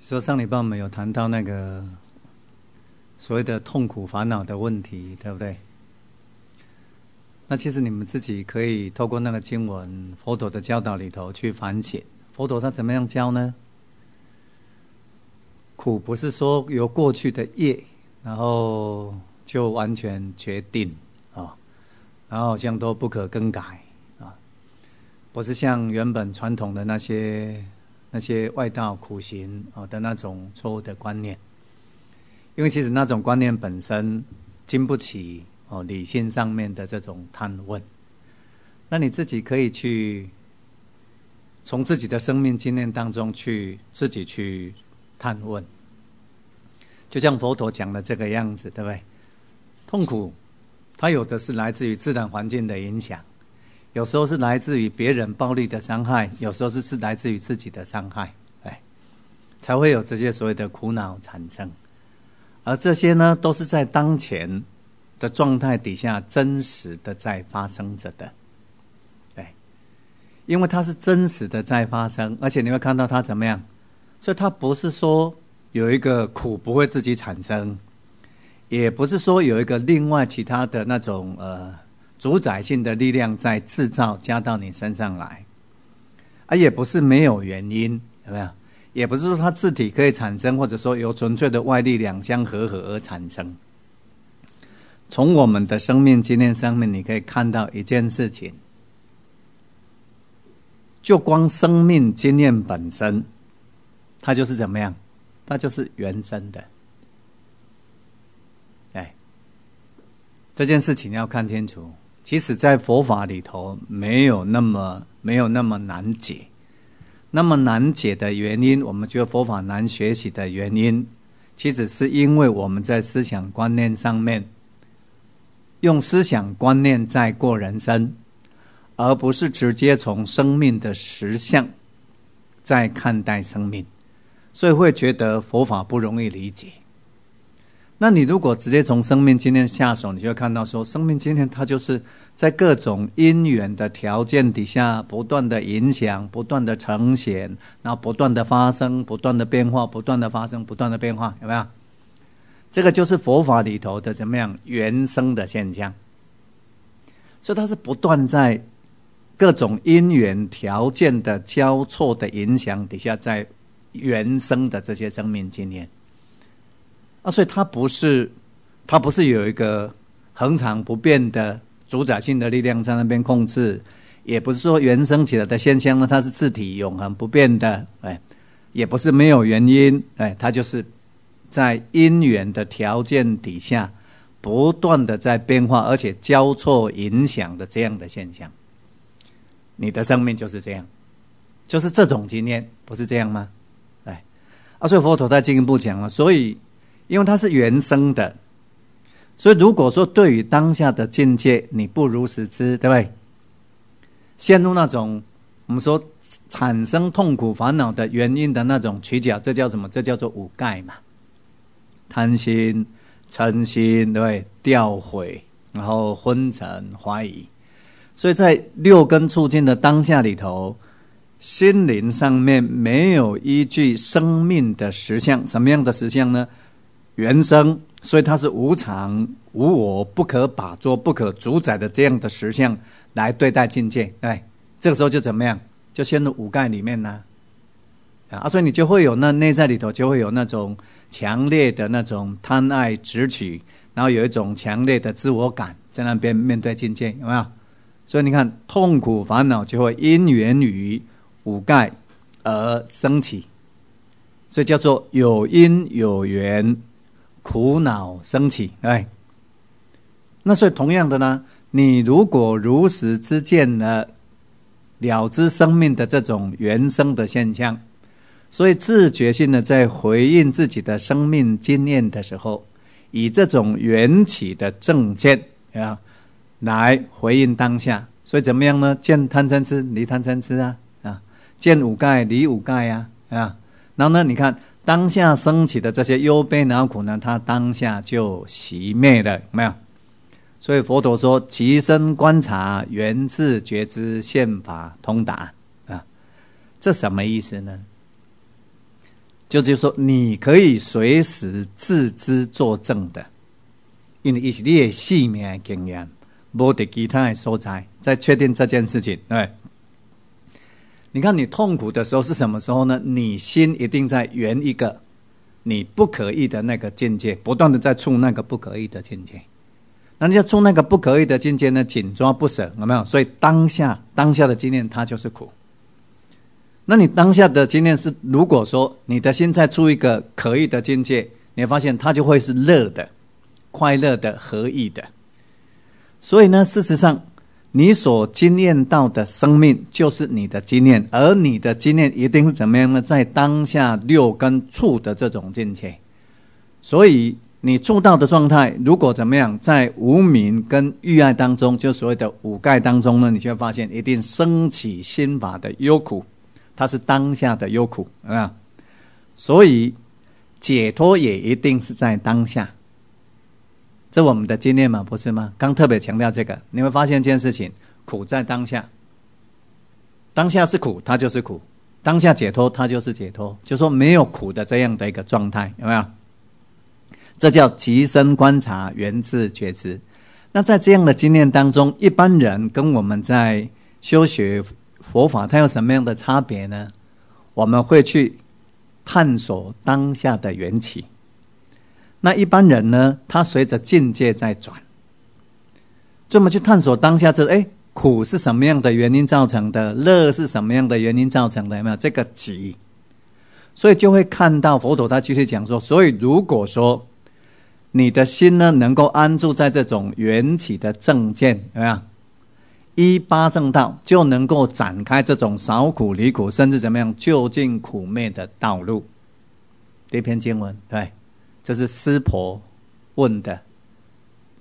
说上礼拜我们有谈到那个所谓的痛苦烦恼的问题，对不对？那其实你们自己可以透过那个经文、佛陀的教导里头去反省，佛陀他怎么样教呢？苦不是说由过去的业，然后就完全决定啊，然后像都不可更改啊，不是像原本传统的那些。那些外道苦行哦的那种错误的观念，因为其实那种观念本身经不起哦理性上面的这种探问。那你自己可以去从自己的生命经验当中去自己去探问，就像佛陀讲的这个样子，对不对？痛苦，它有的是来自于自然环境的影响。有时候是来自于别人暴力的伤害，有时候是自来自于自己的伤害，哎，才会有这些所谓的苦恼产生。而这些呢，都是在当前的状态底下真实的在发生着的，对，因为它是真实的在发生，而且你会看到它怎么样，所以它不是说有一个苦不会自己产生，也不是说有一个另外其他的那种呃。主宰性的力量在制造加到你身上来，啊，也不是没有原因，有没有？也不是说它自体可以产生，或者说由纯粹的外力两相合合而产生。从我们的生命经验上面，你可以看到一件事情，就光生命经验本身，它就是怎么样？它就是原生的。哎，这件事情要看清楚。其实，在佛法里头，没有那么没有那么难解。那么难解的原因，我们觉得佛法难学习的原因，其实是因为我们在思想观念上面，用思想观念在过人生，而不是直接从生命的实相在看待生命，所以会觉得佛法不容易理解。那你如果直接从生命经验下手，你就会看到说，生命经验它就是在各种因缘的条件底下不断的影响，不断的呈现，然后不断的发生，不断的变化，不断的发生，不断的变化，有没有？这个就是佛法里头的怎么样原生的现象。所以它是不断在各种因缘条件的交错的影响底下，在原生的这些生命经验。所以它不是，它不是有一个恒常不变的主宰性的力量在那边控制，也不是说原生起来的现象呢，它是自体永恒不变的，哎，也不是没有原因，哎，它就是在因缘的条件底下不断的在变化，而且交错影响的这样的现象。你的生命就是这样，就是这种经验，不是这样吗？哎，啊，所以佛陀在进一步讲了，所以。因为它是原生的，所以如果说对于当下的境界你不如实知，对不对？陷入那种我们说产生痛苦烦恼的原因的那种取巧，这叫什么？这叫做五盖嘛：贪心、嗔心，对，不对？掉毁，然后昏沉、怀疑。所以在六根促进的当下里头，心灵上面没有依据生命的实相，什么样的实相呢？原生，所以它是无常、无我、不可把捉、不可主宰的这样的实相来对待境界，哎，这个时候就怎么样？就陷入五盖里面呢？啊，所以你就会有那内在里头就会有那种强烈的那种贪爱、执取，然后有一种强烈的自我感在那边面对境界，有没有？所以你看痛苦、烦恼就会因缘于五盖而升起，所以叫做有因有缘。苦恼升起，哎，那所以同样的呢，你如果如实之见了了知生命的这种原生的现象，所以自觉性的在回应自己的生命经验的时候，以这种缘起的正见啊来回应当下，所以怎么样呢？见贪嗔痴，离贪嗔痴啊啊，见五盖，离五盖呀啊，然后呢，你看。当下升起的这些忧悲恼苦呢，它当下就熄灭了，没有。所以佛陀说，其身观察，源自觉知，宪法通达啊。这什么意思呢？就是说，你可以随时自知作证的，因为你是你的性命经验，无得其他的所在，在确定这件事情，对。你看，你痛苦的时候是什么时候呢？你心一定在圆一个你不可以的那个境界，不断的在触那个不可以的境界。那你要触那个不可以的境界呢，紧抓不舍，有没有？所以当下当下的经验它就是苦。那你当下的经验是，如果说你的心在触一个可以的境界，你会发现它就会是乐的、快乐的、合意的。所以呢，事实上。你所经验到的生命，就是你的经验，而你的经验一定是怎么样呢？在当下六根触的这种境界，所以你触到的状态，如果怎么样，在无名跟欲爱当中，就所谓的五盖当中呢，你就会发现一定升起心法的忧苦，它是当下的忧苦，啊，所以解脱也一定是在当下。是我们的经验吗？不是吗？刚特别强调这个，你会发现一件事情：苦在当下，当下是苦，它就是苦；当下解脱，它就是解脱。就说没有苦的这样的一个状态，有没有？这叫极深观察，源自觉知。那在这样的经验当中，一般人跟我们在修学佛法，它有什么样的差别呢？我们会去探索当下的缘起。那一般人呢？他随着境界在转，这么去探索当下，这哎苦是什么样的原因造成的？乐是什么样的原因造成的？有没有这个急？所以就会看到佛陀他继续讲说：所以如果说你的心呢，能够安住在这种缘起的正见，有没有一八正道，就能够展开这种少苦离苦，甚至怎么样就近苦灭的道路？这篇经文对。这是师婆问的，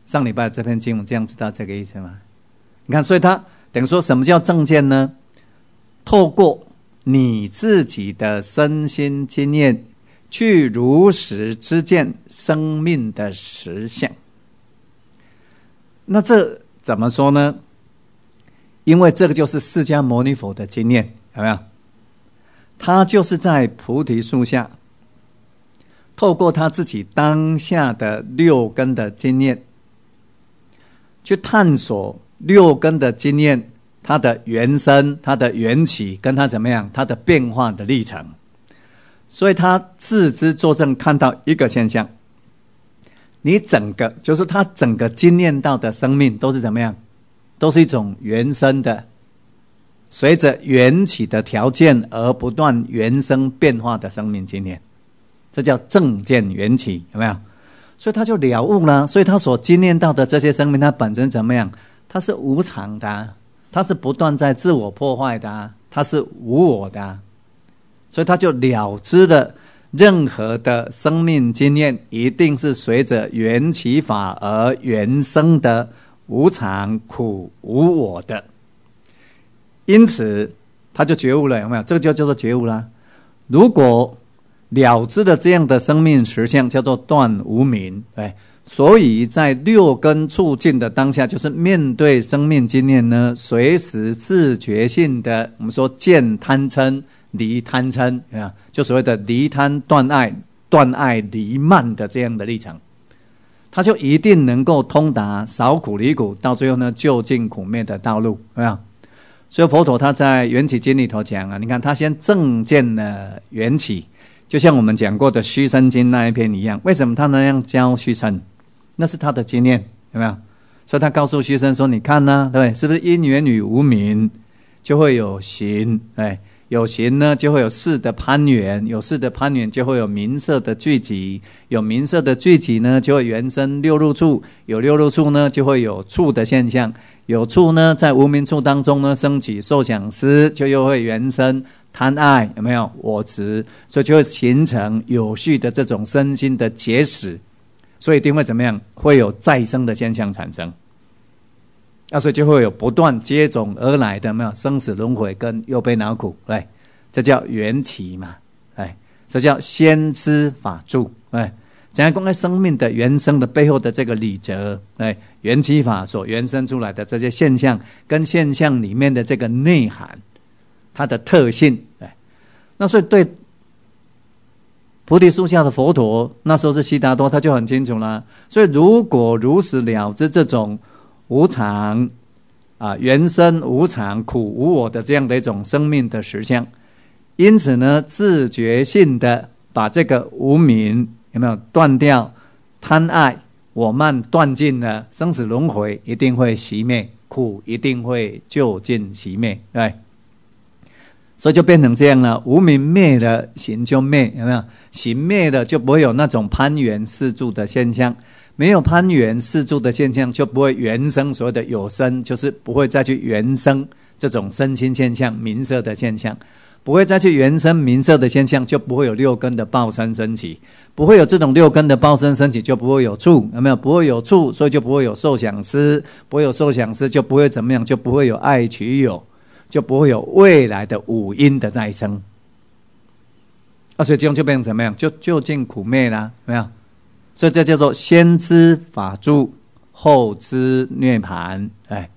上礼拜这篇经，文这样知道这个意思吗？你看，所以他等于说什么叫正见呢？透过你自己的身心经验，去如实之见生命的实相。那这怎么说呢？因为这个就是释迦牟尼佛的经验，有没有？他就是在菩提树下。透过他自己当下的六根的经验，去探索六根的经验，它的原生、它的缘起，跟它怎么样、它的变化的历程。所以，他自知作证，看到一个现象：你整个就是他整个经验到的生命，都是怎么样？都是一种原生的，随着缘起的条件而不断原生变化的生命经验。这叫正见缘起，有没有？所以他就了悟了，所以他所经验到的这些生命，他本身怎么样？他是无常的，他是不断在自我破坏的，他是无我的，所以他就了知了，任何的生命经验一定是随着缘起法而原生的无常、苦、无我的。因此，他就觉悟了，有没有？这个就叫做觉悟了。如果了知的这样的生命实相叫做断无明，哎，所以在六根促进的当下，就是面对生命经验呢，随时自觉性的，我们说见贪嗔离贪嗔啊，就所谓的离贪断爱、断爱离慢的这样的历程，他就一定能够通达少苦离苦，到最后呢，就近苦灭的道路，对吧？所以佛陀他在缘起经里头讲啊，你看他先正见了缘起。就像我们讲过的《虚生经》那一篇一样，为什么他那样教虚生？那是他的经验，有没有？所以他告诉虚生说：“你看呢，对不对？是不是因缘与无名，就会有形？哎，有形呢，就会有事的攀缘；有事的攀缘，就会有名色的聚集；有名色的聚集呢，就会原生六入处；有六入处呢，就会有处的现象；有处呢，在无名处当中呢，升起受想思，就又会原生。”谈爱有没有？我执所以就会形成有序的这种身心的结石，所以一定会怎么样？会有再生的现象产生。那所以就会有不断接踵而来的没有生死轮回跟又被恼苦，对，这叫缘起嘛？哎，这叫先知法住。哎，怎样公开生命的原生的背后的这个理则？哎，缘起法所原生出来的这些现象跟现象里面的这个内涵，它的特性。那所以对菩提树下的佛陀，那时候是悉达多，他就很清楚了。所以如果如实了知这种无常啊、原生无常、苦无我的这样的一种生命的实相，因此呢，自觉性的把这个无明有没有断掉、贪爱、我慢断尽了，生死轮回一定会熄灭，苦一定会就近熄灭，对。所以就变成这样了，无明灭的行就灭，有没有？行灭的就不会有那种攀缘四住的现象，没有攀缘四住的现象，就不会原生所谓的有生，就是不会再去原生这种身心现象、名色的现象，不会再去原生名色的现象，就不会有六根的报生升起，不会有这种六根的报生升起，就不会有处，有没有？不会有处，所以就不会有受想思，不会有受想思，就不会怎么样，就不会有爱取有。就不会有未来的五阴的再生，啊，所以这样就变成怎么样？就就近苦灭了，没有？所以这叫做先知法住，后知涅盘。哎，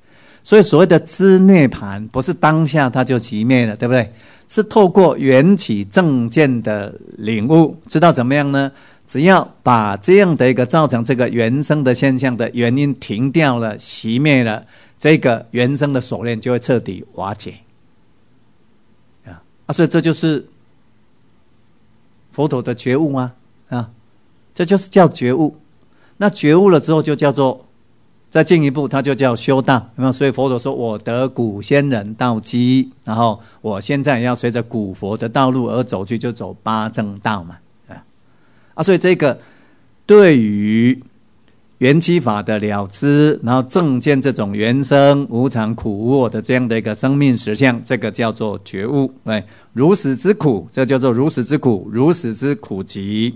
所以所谓的知涅盘，不是当下它就即灭了，对不对？是透过缘起正见的领悟，知道怎么样呢？只要把这样的一个造成这个原生的现象的原因停掉了，熄灭了。这个原生的锁链就会彻底瓦解，啊，啊，所以这就是佛陀的觉悟吗？啊，这就是叫觉悟。那觉悟了之后，就叫做再进一步，他就叫修道，有没有？所以佛陀说：“我得古仙人道基，然后我现在要随着古佛的道路而走去，就走八正道嘛。”啊，啊，所以这个对于。缘起法的了知，然后证见这种原生无常、苦、无我的这样的一个生命实相，这个叫做觉悟。对，如实之苦，这叫做如实之苦，如实之苦集。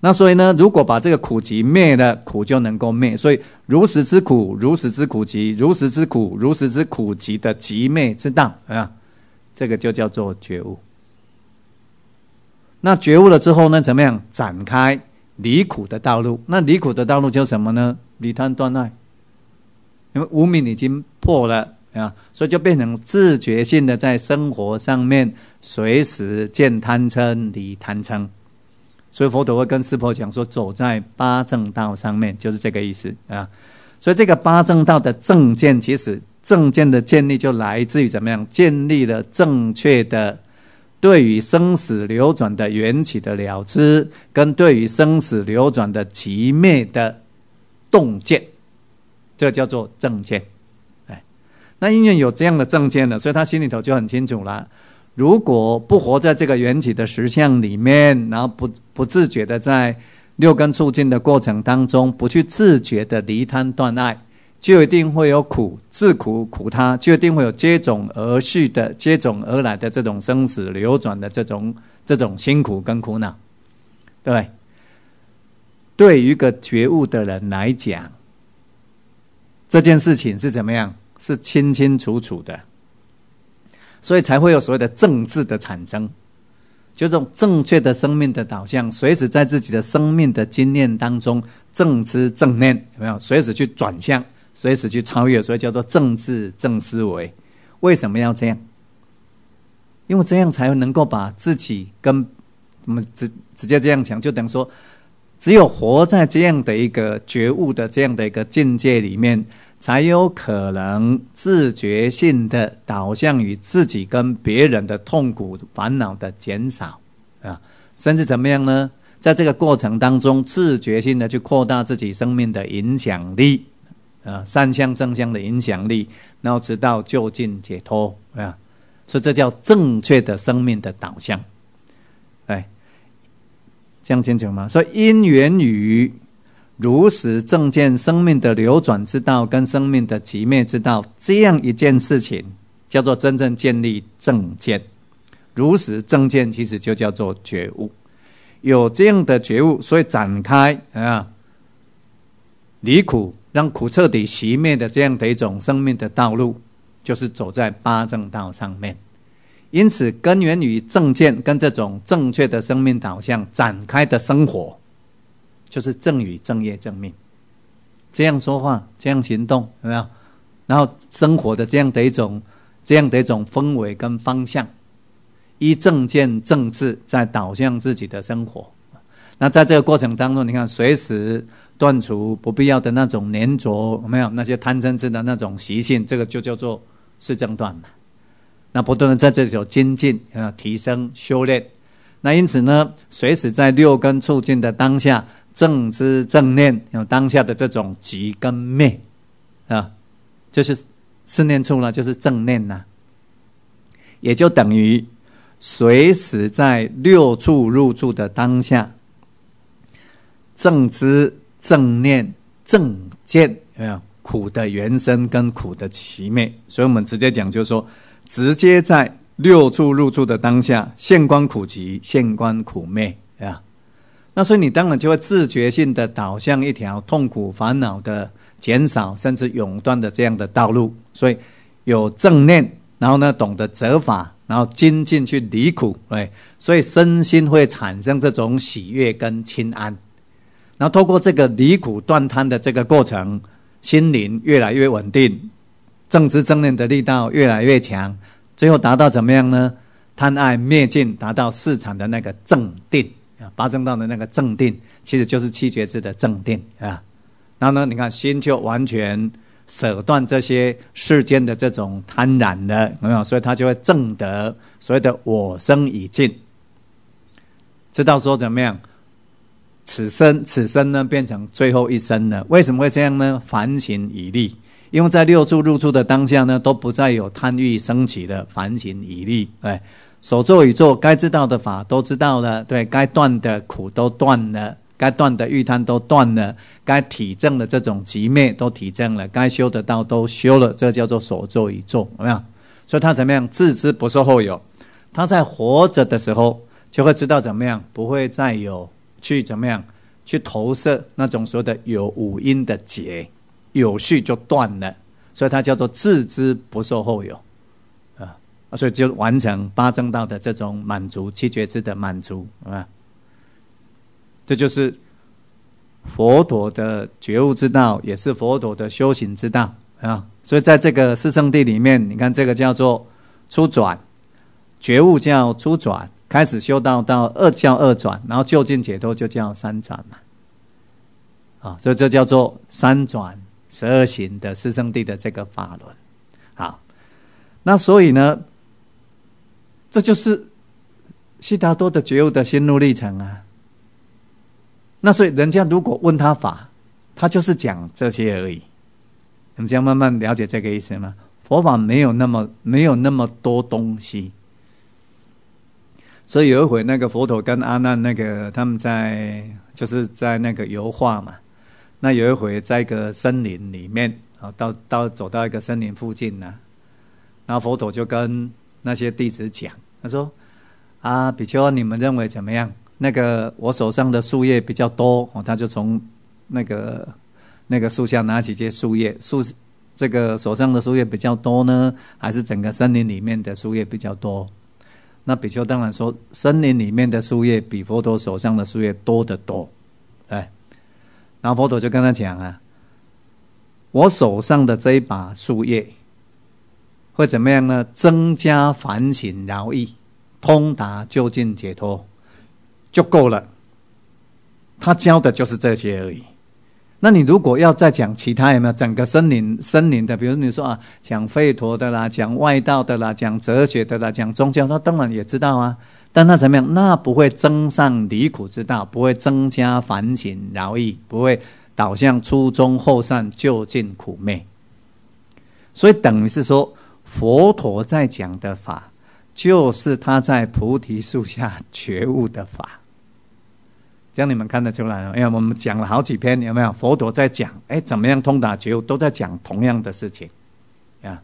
那所以呢，如果把这个苦集灭了，苦就能够灭。所以如实之苦、如实之苦集、如实之苦、如实之苦集的集灭之道啊，这个就叫做觉悟。那觉悟了之后呢，怎么样展开？离苦的道路，那离苦的道路叫什么呢？离贪断爱，因为无明已经破了啊，所以就变成自觉性的在生活上面随时见贪嗔离贪嗔。所以佛陀会跟师婆讲说，走在八正道上面就是这个意思啊。所以这个八正道的正见，其实正见的建立就来自于怎么样建立了正确的。对于生死流转的缘起的了知，跟对于生死流转的奇灭的洞见，这叫做正见。哎，那因为有这样的正见了，所以他心里头就很清楚了。如果不活在这个缘起的实相里面，然后不不自觉的在六根促进的过程当中，不去自觉的离贪断爱。就一定会有苦，自苦苦他，就一定会有接踵而续的、接踵而来的这种生死流转的这种这种辛苦跟苦恼，对对？于一个觉悟的人来讲，这件事情是怎么样？是清清楚楚的，所以才会有所谓的政治的产生，就这种正确的生命的导向，随时在自己的生命的经验当中正知正念，有没有？随时去转向。随时去超越，所以叫做政治正思维。为什么要这样？因为这样才能够把自己跟我们直直接这样讲，就等于说，只有活在这样的一个觉悟的这样的一个境界里面，才有可能自觉性的导向于自己跟别人的痛苦烦恼的减少啊，甚至怎么样呢？在这个过程当中，自觉性的去扩大自己生命的影响力。啊，三相正相的影响力，然后直到就近解脱啊，所以这叫正确的生命的导向。哎，这样清楚吗？所以因缘于如实正见生命的流转之道跟生命的极灭之道，这样一件事情叫做真正建立正见。如实正见其实就叫做觉悟，有这样的觉悟，所以展开啊，离苦。让苦彻底熄灭的这样的一种生命的道路，就是走在八正道上面。因此，根源于正见跟这种正确的生命导向展开的生活，就是正与正业正命。这样说话，这样行动，有没有？然后生活的这样的一种、这样的一种氛围跟方向，依正见正治在导向自己的生活。那在这个过程当中，你看，随时。断除不必要的那种粘着，没有那些贪嗔痴的那种习性，这个就叫做是正断了。那不断的在这里有精进啊，提升修炼。那因此呢，随时在六根促进的当下，正知正念有当下的这种即跟灭啊，就是四念处呢，就是正念呐。也就等于随时在六处入住的当下，正知。正念正见有没有苦的原生跟苦的其昧？所以，我们直接讲就是说，直接在六处入住的当下，现观苦集，现观苦灭啊。那所以你当然就会自觉性的导向一条痛苦烦恼的减少甚至永断的这样的道路。所以有正念，然后呢懂得折法，然后精进去离苦，对，所以身心会产生这种喜悦跟清安。然后透过这个离苦断贪的这个过程，心灵越来越稳定，正知正念的力道越来越强，最后达到怎么样呢？贪爱灭尽，达到市场的那个正定啊，八正道的那个正定，其实就是七觉支的正定啊。然后呢，你看心就完全舍断这些世间的这种贪婪了，有没有？所以他就会正得所谓的我生已尽，知道说怎么样？此生，此生呢，变成最后一生了。为什么会这样呢？凡情已立，因为在六住入住的当下呢，都不再有贪欲升起的凡情已立。对，所作已作，该知道的法都知道了，对该断的苦都断了，该断的欲贪都断了，该体证的这种极灭都体证了，该修的道都修了，这叫做所作已作，有没有？所以他怎么样，自知不受后有。他在活着的时候，就会知道怎么样，不会再有。去怎么样？去投射那种说的有五音的结，有序就断了，所以它叫做自知不受后有，啊，所以就完成八正道的这种满足，七觉支的满足啊，这就是佛陀的觉悟之道，也是佛陀的修行之道啊。所以在这个四圣地里面，你看这个叫做初转，觉悟叫初转。开始修道到二教二转，然后就近解脱就叫三转嘛，啊，所以这叫做三转十二行的师生弟的这个法轮，好，那所以呢，这就是悉达多的觉悟的心路历程啊。那所以人家如果问他法，他就是讲这些而已。这样慢慢了解这个意思吗？佛法没有那么没有那么多东西。所以有一回，那个佛陀跟阿难，那个他们在就是在那个油画嘛。那有一回，在一个森林里面啊，到到走到一个森林附近呢，然后佛陀就跟那些弟子讲，他说：“啊，比丘，你们认为怎么样？那个我手上的树叶比较多，哦，他就从那个那个树下拿起些树叶，树这个手上的树叶比较多呢，还是整个森林里面的树叶比较多？”那比丘当然说，森林里面的树叶比佛陀手上的树叶多得多，哎，然后佛陀就跟他讲啊，我手上的这一把树叶会怎么样呢？增加反省饶益，通达究竟解脱就够了。他教的就是这些而已。那你如果要再讲其他有没有整个森林森林的，比如你说啊，讲吠陀的啦，讲外道的啦，讲哲学的啦，讲宗教，他当然也知道啊，但那怎么样？那不会增上离苦之道，不会增加烦、情、劳、意，不会导向初中后善，就近苦灭。所以等于是说，佛陀在讲的法，就是他在菩提树下觉悟的法。这样你们看得出来了，为我们讲了好几篇，有没有？佛陀在讲，哎，怎么样通达觉悟，都在讲同样的事情，啊，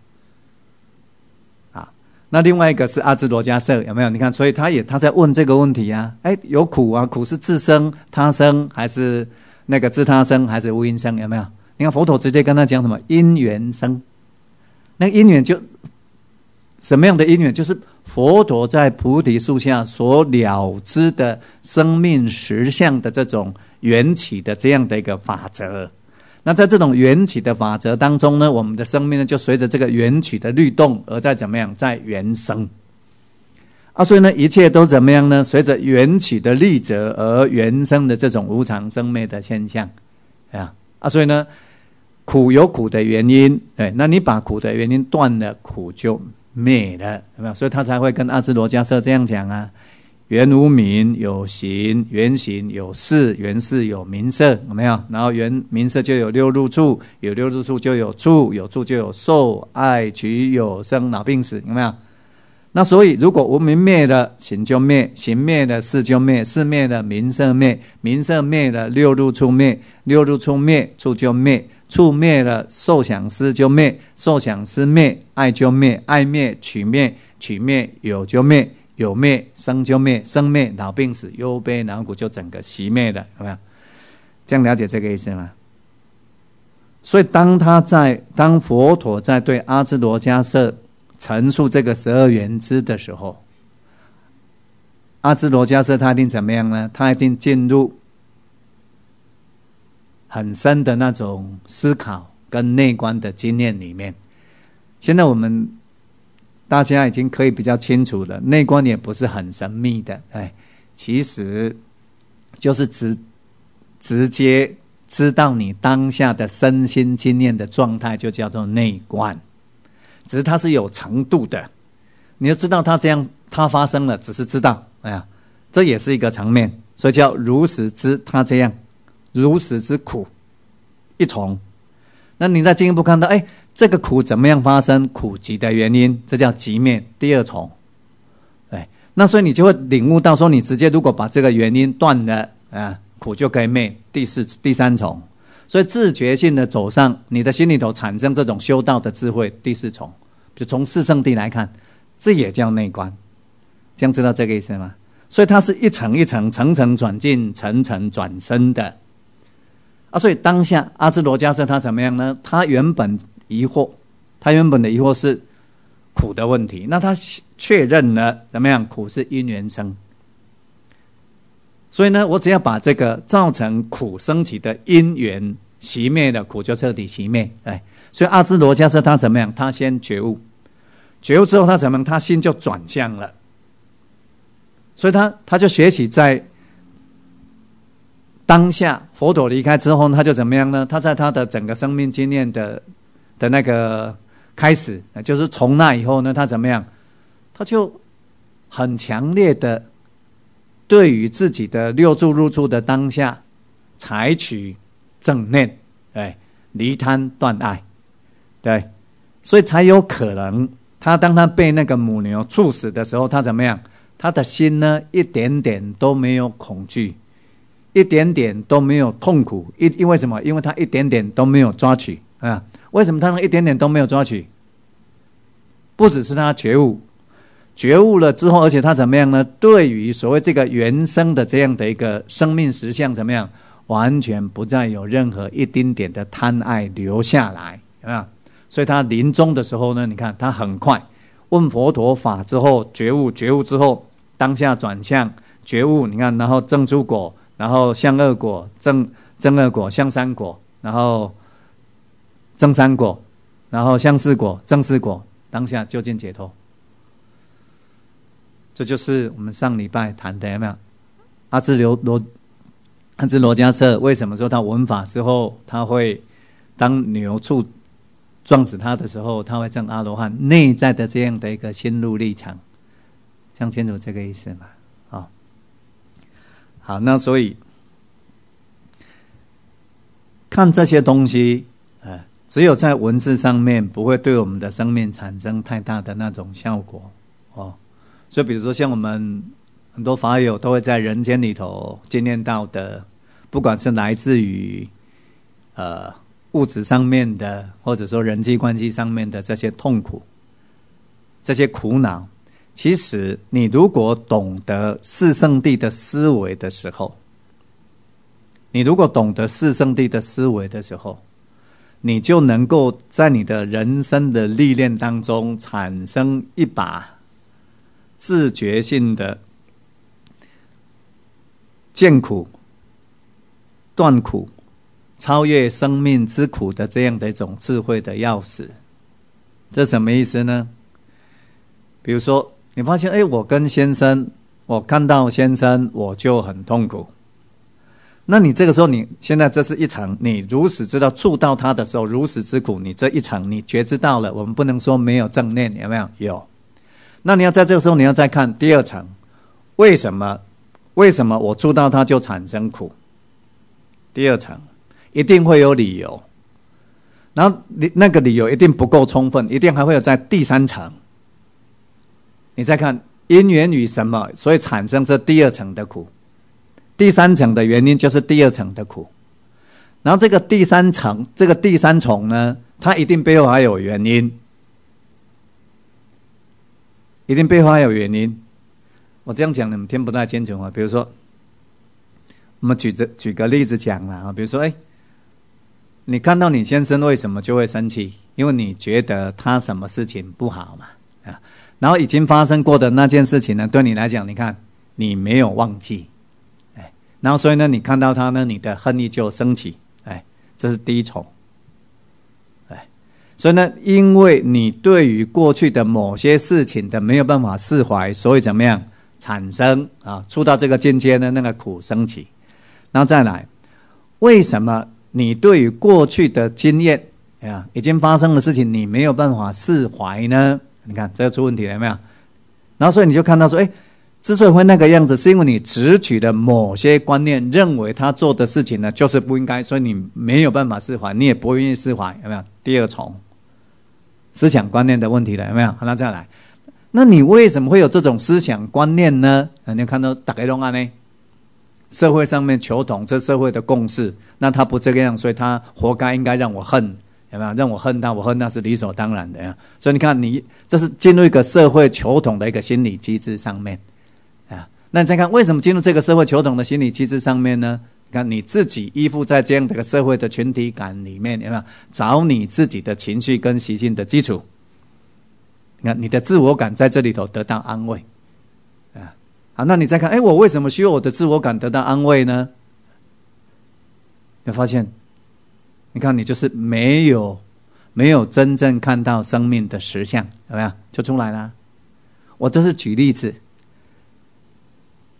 啊，那另外一个是阿兹罗加舍，有没有？你看，所以他也他在问这个问题啊，哎，有苦啊，苦是自生、他生，还是那个自他生，还是无因生？有没有？你看佛陀直接跟他讲什么？因缘生，那个因缘就什么样的因缘就是。佛陀在菩提树下所了知的生命实相的这种缘起的这样的一个法则，那在这种缘起的法则当中呢，我们的生命呢就随着这个缘起的律动而在怎么样，在原生，啊，所以呢，一切都怎么样呢？随着缘起的律则而原生的这种无常生灭的现象，啊啊，所以呢，苦有苦的原因，对，那你把苦的原因断了，苦就。灭的，有没有？所以他才会跟阿兹罗迦奢这样讲啊？缘无名，有形；缘形有识，缘事有名色，有没有？然后缘名色就有六入处，有六入处就有处，有处就有受，爱取有生老病死，有没有？那所以如果无名灭了，行就灭；行灭了，事就灭；事灭了，名色灭；名色灭了，六入处灭；六入处灭，处就灭。触灭了，受想思就灭；受想思灭，爱就灭；爱灭，取灭；取灭，有就灭；有灭，生就灭；生灭，老病死、忧悲恼苦就整个熄灭了。有没有这样了解这个意思吗？所以，当他在当佛陀在对阿兹罗迦瑟陈述这个十二原支的时候，阿兹罗迦瑟他一定怎么样呢？他一定进入。很深的那种思考跟内观的经验里面，现在我们大家已经可以比较清楚了，内观也不是很神秘的，哎，其实就是直直接知道你当下的身心经验的状态，就叫做内观。只是它是有程度的，你要知道它这样，它发生了，只是知道，哎呀，这也是一个层面，所以叫如实知它这样。如此之苦，一重，那你再进一步看到，哎，这个苦怎么样发生？苦集的原因，这叫集灭，第二重，哎，那所以你就会领悟到，说你直接如果把这个原因断了啊，苦就可以灭。第四、第三重，所以自觉性的走上，你的心里头产生这种修道的智慧，第四重，就从四圣地来看，这也叫内观。这样知道这个意思吗？所以它是一层一层、层层转进、层层转身的。所以当下阿兹罗加瑟他怎么样呢？他原本疑惑，他原本的疑惑是苦的问题。那他确认了怎么样？苦是因缘生，所以呢，我只要把这个造成苦升起的因缘熄灭的苦就彻底熄灭。哎，所以阿兹罗加瑟他怎么样？他先觉悟，觉悟之后他怎么？样？他心就转向了，所以他他就学习在。当下佛陀离开之后他就怎么样呢？他在他的整个生命经验的的那个开始，就是从那以后呢，他怎么样？他就很强烈的对于自己的六住入住的当下，采取正念，哎，离贪断爱，对，所以才有可能。他当他被那个母牛猝死的时候，他怎么样？他的心呢，一点点都没有恐惧。一点点都没有痛苦，因因为什么？因为他一点点都没有抓取啊！为什么他那一点点都没有抓取？不只是他觉悟，觉悟了之后，而且他怎么样呢？对于所谓这个原生的这样的一个生命实相，怎么样？完全不再有任何一丁点的贪爱留下来，啊！所以他临终的时候呢？你看，他很快问佛陀法之后觉悟，觉悟之后当下转向觉悟，你看，然后正出果。然后向二果正正二果向三果，然后正三果，然后向四果正四果，当下就近解脱。这就是我们上礼拜谈的有没有？阿兹流罗阿兹罗迦舍为什么说他闻法之后他会当牛处撞死他的时候他会证阿罗汉？内在的这样的一个心路历程，讲清楚这个意思吗？好，那所以看这些东西，呃，只有在文字上面，不会对我们的生命产生太大的那种效果哦。所以，比如说，像我们很多法友都会在人间里头经验到的，不管是来自于呃物质上面的，或者说人际关系上面的这些痛苦，这些苦恼。其实，你如果懂得四圣地的思维的时候，你如果懂得四圣地的思维的时候，你就能够在你的人生的历练当中产生一把自觉性的见苦断苦、超越生命之苦的这样的一种智慧的钥匙。这什么意思呢？比如说。你发现，哎，我跟先生，我看到先生，我就很痛苦。那你这个时候，你现在这是一场，你如此知道触到他的时候如此之苦，你这一场你觉知到了，我们不能说没有正念，有没有？有。那你要在这个时候，你要再看第二层，为什么？为什么我触到他就产生苦？第二层一定会有理由，然后你那个理由一定不够充分，一定还会有在第三层。你再看因缘与什么，所以产生这第二层的苦，第三层的原因就是第二层的苦，然后这个第三层，这个第三重呢，它一定背后还有原因，一定背后还有原因。我这样讲你们听不太清楚啊，比如说，我们举着举个例子讲了啊，比如说，哎，你看到你先生为什么就会生气？因为你觉得他什么事情不好嘛。然后已经发生过的那件事情呢，对你来讲，你看你没有忘记，哎，然后所以呢，你看到他呢，你的恨意就升起，哎，这是第一重，哎，所以呢，因为你对于过去的某些事情的没有办法释怀，所以怎么样产生啊，触到这个境界的那个苦升起，然后再来，为什么你对于过去的经验啊，已经发生的事情，你没有办法释怀呢？你看，这要出问题了有没有？然后，所以你就看到说，哎，之所以会那个样子，是因为你直取的某些观念，认为他做的事情呢，就是不应该，所以你没有办法释怀，你也不愿意释怀，有没有？第二重思想观念的问题了，有没有？那再来，那你为什么会有这种思想观念呢？你看到打开龙安呢，社会上面求同，这社会的共识，那他不这个样，所以他活该，应该让我恨。有没有让我恨他？我恨他是理所当然的呀。所以你看，你这是进入一个社会求同的一个心理机制上面啊。那你再看，为什么进入这个社会求同的心理机制上面呢？你看，你自己依附在这样的一个社会的群体感里面，有没有找你自己的情绪跟习性的基础？你看你的自我感在这里头得到安慰啊。好，那你再看，哎，我为什么需要我的自我感得到安慰呢？你发现？你看，你就是没有，没有真正看到生命的实相，有没有？就出来了。我这是举例子。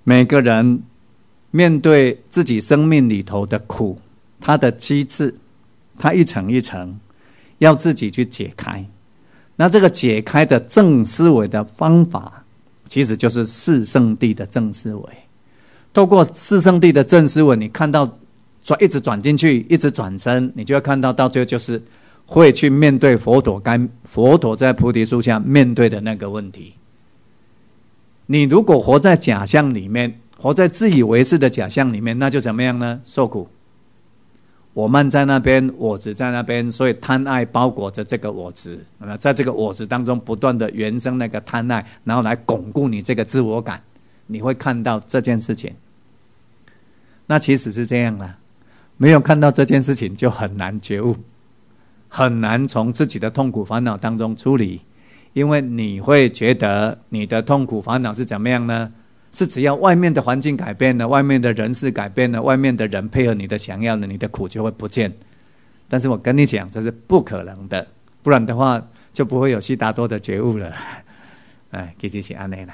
每个人面对自己生命里头的苦，他的机制，他一层一层，要自己去解开。那这个解开的正思维的方法，其实就是四圣地的正思维。透过四圣地的正思维，你看到。所以一直转进去，一直转身，你就要看到到最后就是会去面对佛陀，该佛陀在菩提树下面对的那个问题。你如果活在假象里面，活在自以为是的假象里面，那就怎么样呢？受苦。我们在那边，我执在那边，所以贪爱包裹着这个我执，那在这个我执当中不断的原生那个贪爱，然后来巩固你这个自我感。你会看到这件事情，那其实是这样了。没有看到这件事情，就很难觉悟，很难从自己的痛苦烦恼当中处理，因为你会觉得你的痛苦烦恼是怎么样呢？是只要外面的环境改变了，外面的人事改变了，外面的人配合你的想要的，你的苦就会不见。但是我跟你讲，这是不可能的，不然的话就不会有悉达多的觉悟了。哎，给这些安内了。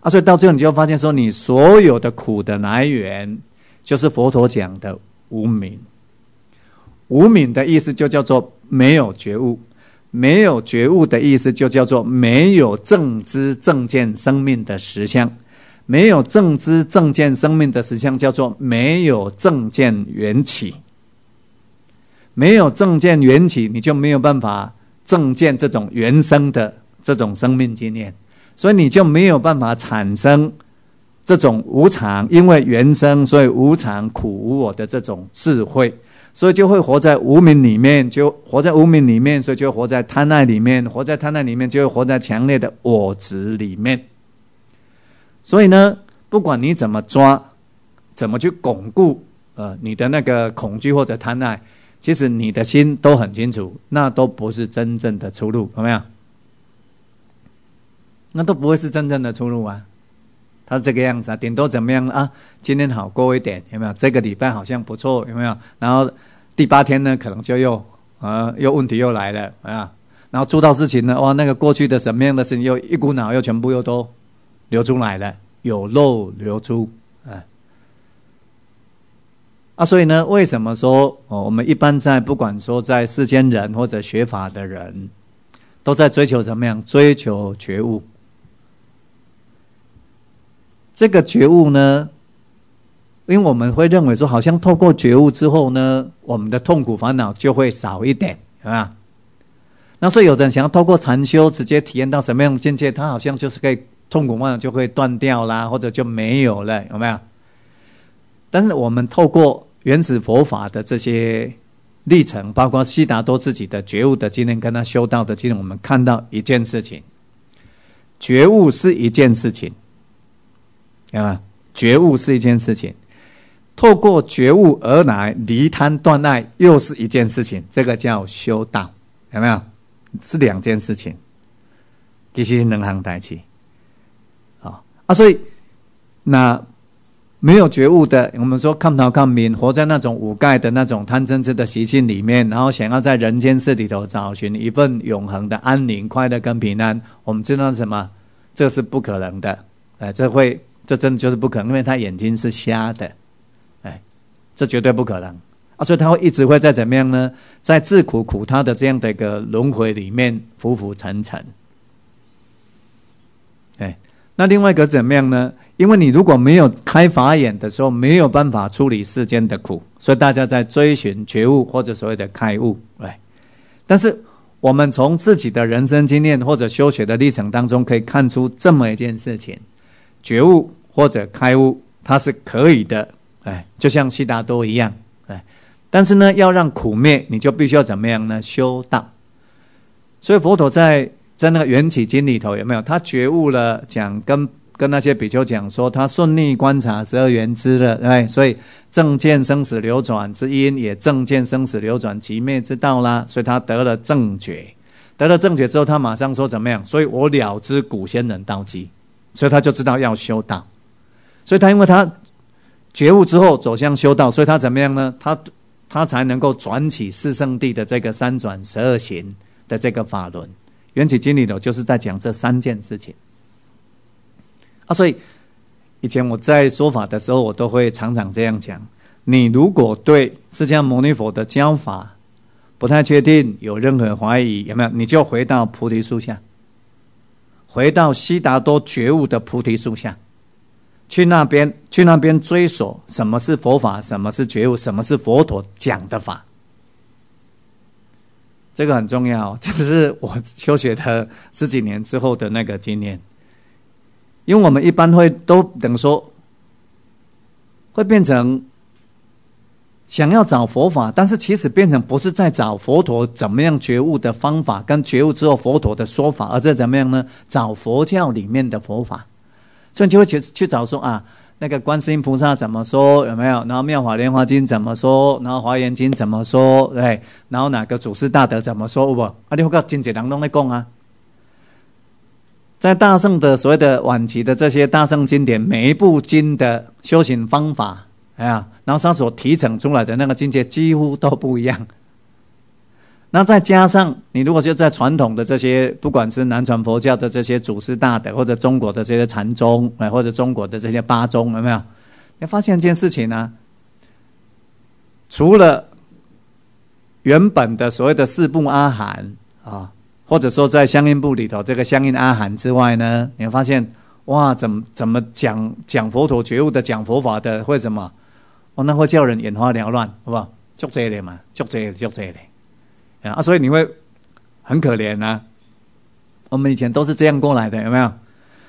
啊，所以到最后你就发现，说你所有的苦的来源就是佛陀讲的。无明，无明的意思就叫做没有觉悟，没有觉悟的意思就叫做没有正知正见生命的实相，没有正知正见生命的实相叫做没有正见缘起，没有正见缘起，你就没有办法正见这种原生的这种生命经验，所以你就没有办法产生。这种无常，因为原生，所以无常苦无我的这种智慧，所以就会活在无名里面，就活在无名里面，所以就活在贪爱里面，活在贪爱里面，就会活在强烈的我执里面。所以呢，不管你怎么抓，怎么去巩固，呃，你的那个恐惧或者贪爱，其实你的心都很清楚，那都不是真正的出路，有没有？那都不会是真正的出路啊。他这个样子啊，顶多怎么样啊？今天好过一点，有没有？这个礼拜好像不错，有没有？然后第八天呢，可能就又啊，又问题又来了啊。然后做到事情呢，哇，那个过去的什么样的事情，又一股脑又全部又都流出来了，有漏流出啊。啊，所以呢，为什么说哦，我们一般在不管说在世间人或者学法的人，都在追求怎么样？追求觉悟。这个觉悟呢？因为我们会认为说，好像透过觉悟之后呢，我们的痛苦烦恼就会少一点，是吧？那所以有的人想要透过禅修直接体验到什么样境界？他好像就是可以痛苦烦恼就会断掉啦，或者就没有了，有没有？但是我们透过原始佛法的这些历程，包括悉达多自己的觉悟的经验，跟他修道的经验，我们看到一件事情：觉悟是一件事情。啊，觉悟是一件事情，透过觉悟而来离贪断爱又是一件事情，这个叫修道，有没有？是两件事情，其实能行在一啊、啊，所以那没有觉悟的，我们说看透看明，活在那种五盖的那种贪嗔痴的习性里面，然后想要在人间世里头找寻一份永恒的安宁、快乐跟平安，我们知道什么？这是不可能的。哎，这会。这真的就是不可能，因为他眼睛是瞎的，哎，这绝对不可能啊！所以他会一直会在怎么样呢？在自苦苦他的这样的一个轮回里面，浮浮沉沉。哎，那另外一个怎么样呢？因为你如果没有开法眼的时候，没有办法处理世间的苦，所以大家在追寻觉悟或者所谓的开悟，哎，但是我们从自己的人生经验或者修学的历程当中，可以看出这么一件事情：觉悟。或者开悟，他是可以的，哎，就像悉达多一样，哎，但是呢，要让苦灭，你就必须要怎么样呢？修道。所以佛陀在在那个缘起经里头有没有？他觉悟了，讲跟跟那些比丘讲说，他顺利观察十二缘之了，哎，所以正见生死流转之因也，正见生死流转其灭之道啦，所以他得了正觉，得了正觉之后，他马上说怎么样？所以我了知古仙人道迹，所以他就知道要修道。所以他因为他觉悟之后走向修道，所以他怎么样呢？他他才能够转起四圣地的这个三转十二行的这个法轮。缘起经里头就是在讲这三件事情啊。所以以前我在说法的时候，我都会常常这样讲：你如果对释迦牟尼佛的教法不太确定，有任何怀疑有没有？你就回到菩提树下，回到悉达多觉悟的菩提树下。去那边，去那边追索什么是佛法，什么是觉悟，什么是佛陀讲的法，这个很重要。这是我修学的十几年之后的那个经验。因为我们一般会都等于说，会变成想要找佛法，但是其实变成不是在找佛陀怎么样觉悟的方法，跟觉悟之后佛陀的说法，而是怎么样呢？找佛教里面的佛法。顺就会去去找说啊，那个观世音菩萨怎么说？有没有？然后《妙法莲华经》怎么说？然后《华严经》怎么说？对，然后哪个祖师大德怎么说？不，啊，弥陀经典解当中来讲啊，在大圣的所谓的晚期的这些大圣经典，每一部经的修行方法哎呀，然后他所提成出来的那个境界几乎都不一样。那再加上你，如果就在传统的这些，不管是南传佛教的这些祖师大德，或者中国的这些禅宗，哎，或者中国的这些八宗，有没有？你发现一件事情呢？除了原本的所谓的四部阿含啊，或者说在相应部里头这个相应阿含之外呢，你会发现哇，怎么怎么讲讲佛陀觉悟的，讲佛法的，会什么，哦，那会叫人眼花缭乱，好不好？这一点嘛，就这，就这一点。啊，所以你会很可怜呐。我们以前都是这样过来的，有没有？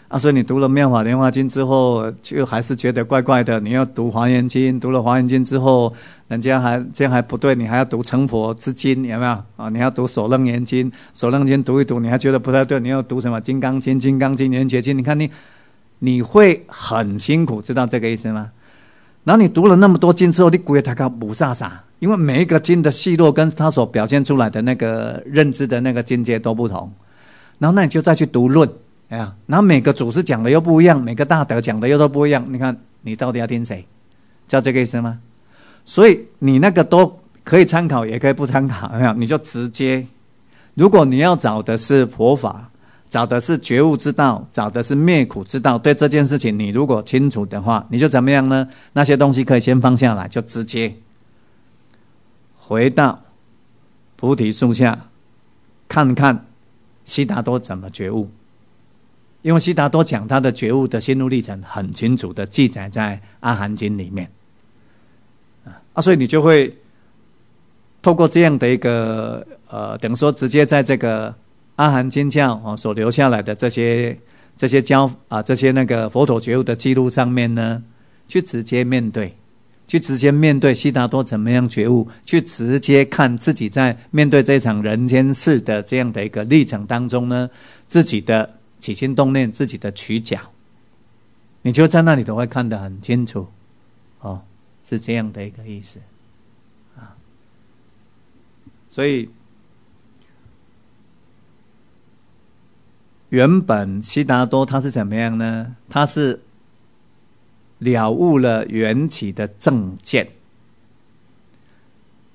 啊，所以你读了《妙法莲华经》之后，就还是觉得怪怪的。你要读《华严经》，读了《华严经》之后，人家还这样还不对，你还要读《成佛之经》，有没有？啊，你要读《首楞严经》，《首楞经》读一读，你还觉得不太对，你要读什么《金刚经》？《金刚经》、《圆觉经》，你看你，你会很辛苦，知道这个意思吗？然后你读了那么多经之后，你估计他跟不啥，因为每一个经的细弱跟他所表现出来的那个认知的那个境界都不同。然后那你就再去读论，哎呀，然后每个祖师讲的又不一样，每个大德讲的又都不一样。你看你到底要听谁？知道这个意思吗？所以你那个都可以参考，也可以不参考，没有你就直接。如果你要找的是佛法。找的是觉悟之道，找的是灭苦之道。对这件事情，你如果清楚的话，你就怎么样呢？那些东西可以先放下来，就直接回到菩提树下，看看悉达多怎么觉悟。因为悉达多讲他的觉悟的心路历程，很清楚的记载在《阿含经》里面。啊啊，所以你就会透过这样的一个呃，等于说直接在这个。阿含尖教啊，所留下来的这些、这些教啊，这些那个佛陀觉悟的记录上面呢，去直接面对，去直接面对悉达多怎么样觉悟，去直接看自己在面对这场人间世的这样的一个历程当中呢，自己的起心动念，自己的取巧，你就在那里都会看得很清楚，哦，是这样的一个意思啊，所以。原本悉达多他是怎么样呢？他是了悟了缘起的正见，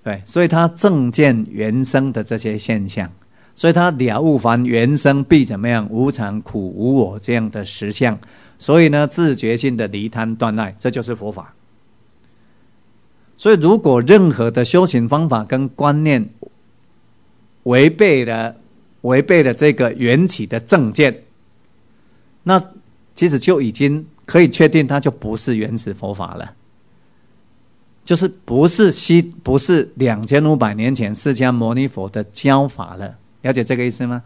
对，所以他正见原生的这些现象，所以他了悟凡原生必怎么样无常苦无我这样的实相，所以呢，自觉性的离贪断爱，这就是佛法。所以，如果任何的修行方法跟观念违背了违背了这个缘起的正见，那其实就已经可以确定，它就不是原始佛法了，就是不是西不是两千五百年前释迦牟尼佛的教法了。了解这个意思吗？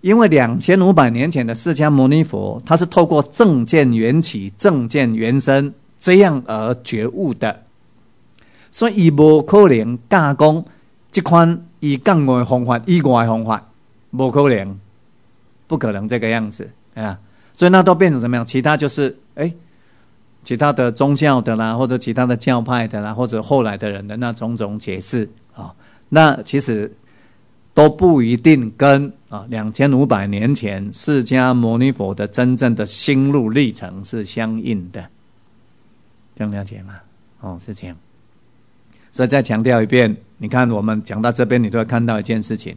因为两千五百年前的释迦牟尼佛，他是透过正见、缘起、正见、缘生这样而觉悟的，所以不可能教讲这款以杠外方法以外的方法。不可能，不可能这个样子啊！所以那都变成怎么样？其他就是哎，其他的宗教的啦，或者其他的教派的啦，或者后来的人的那种种解释啊，那其实都不一定跟啊两千五百年前释迦牟尼佛的真正的心路历程是相应的。能了解吗？哦，是这样。所以再强调一遍，你看我们讲到这边，你都会看到一件事情。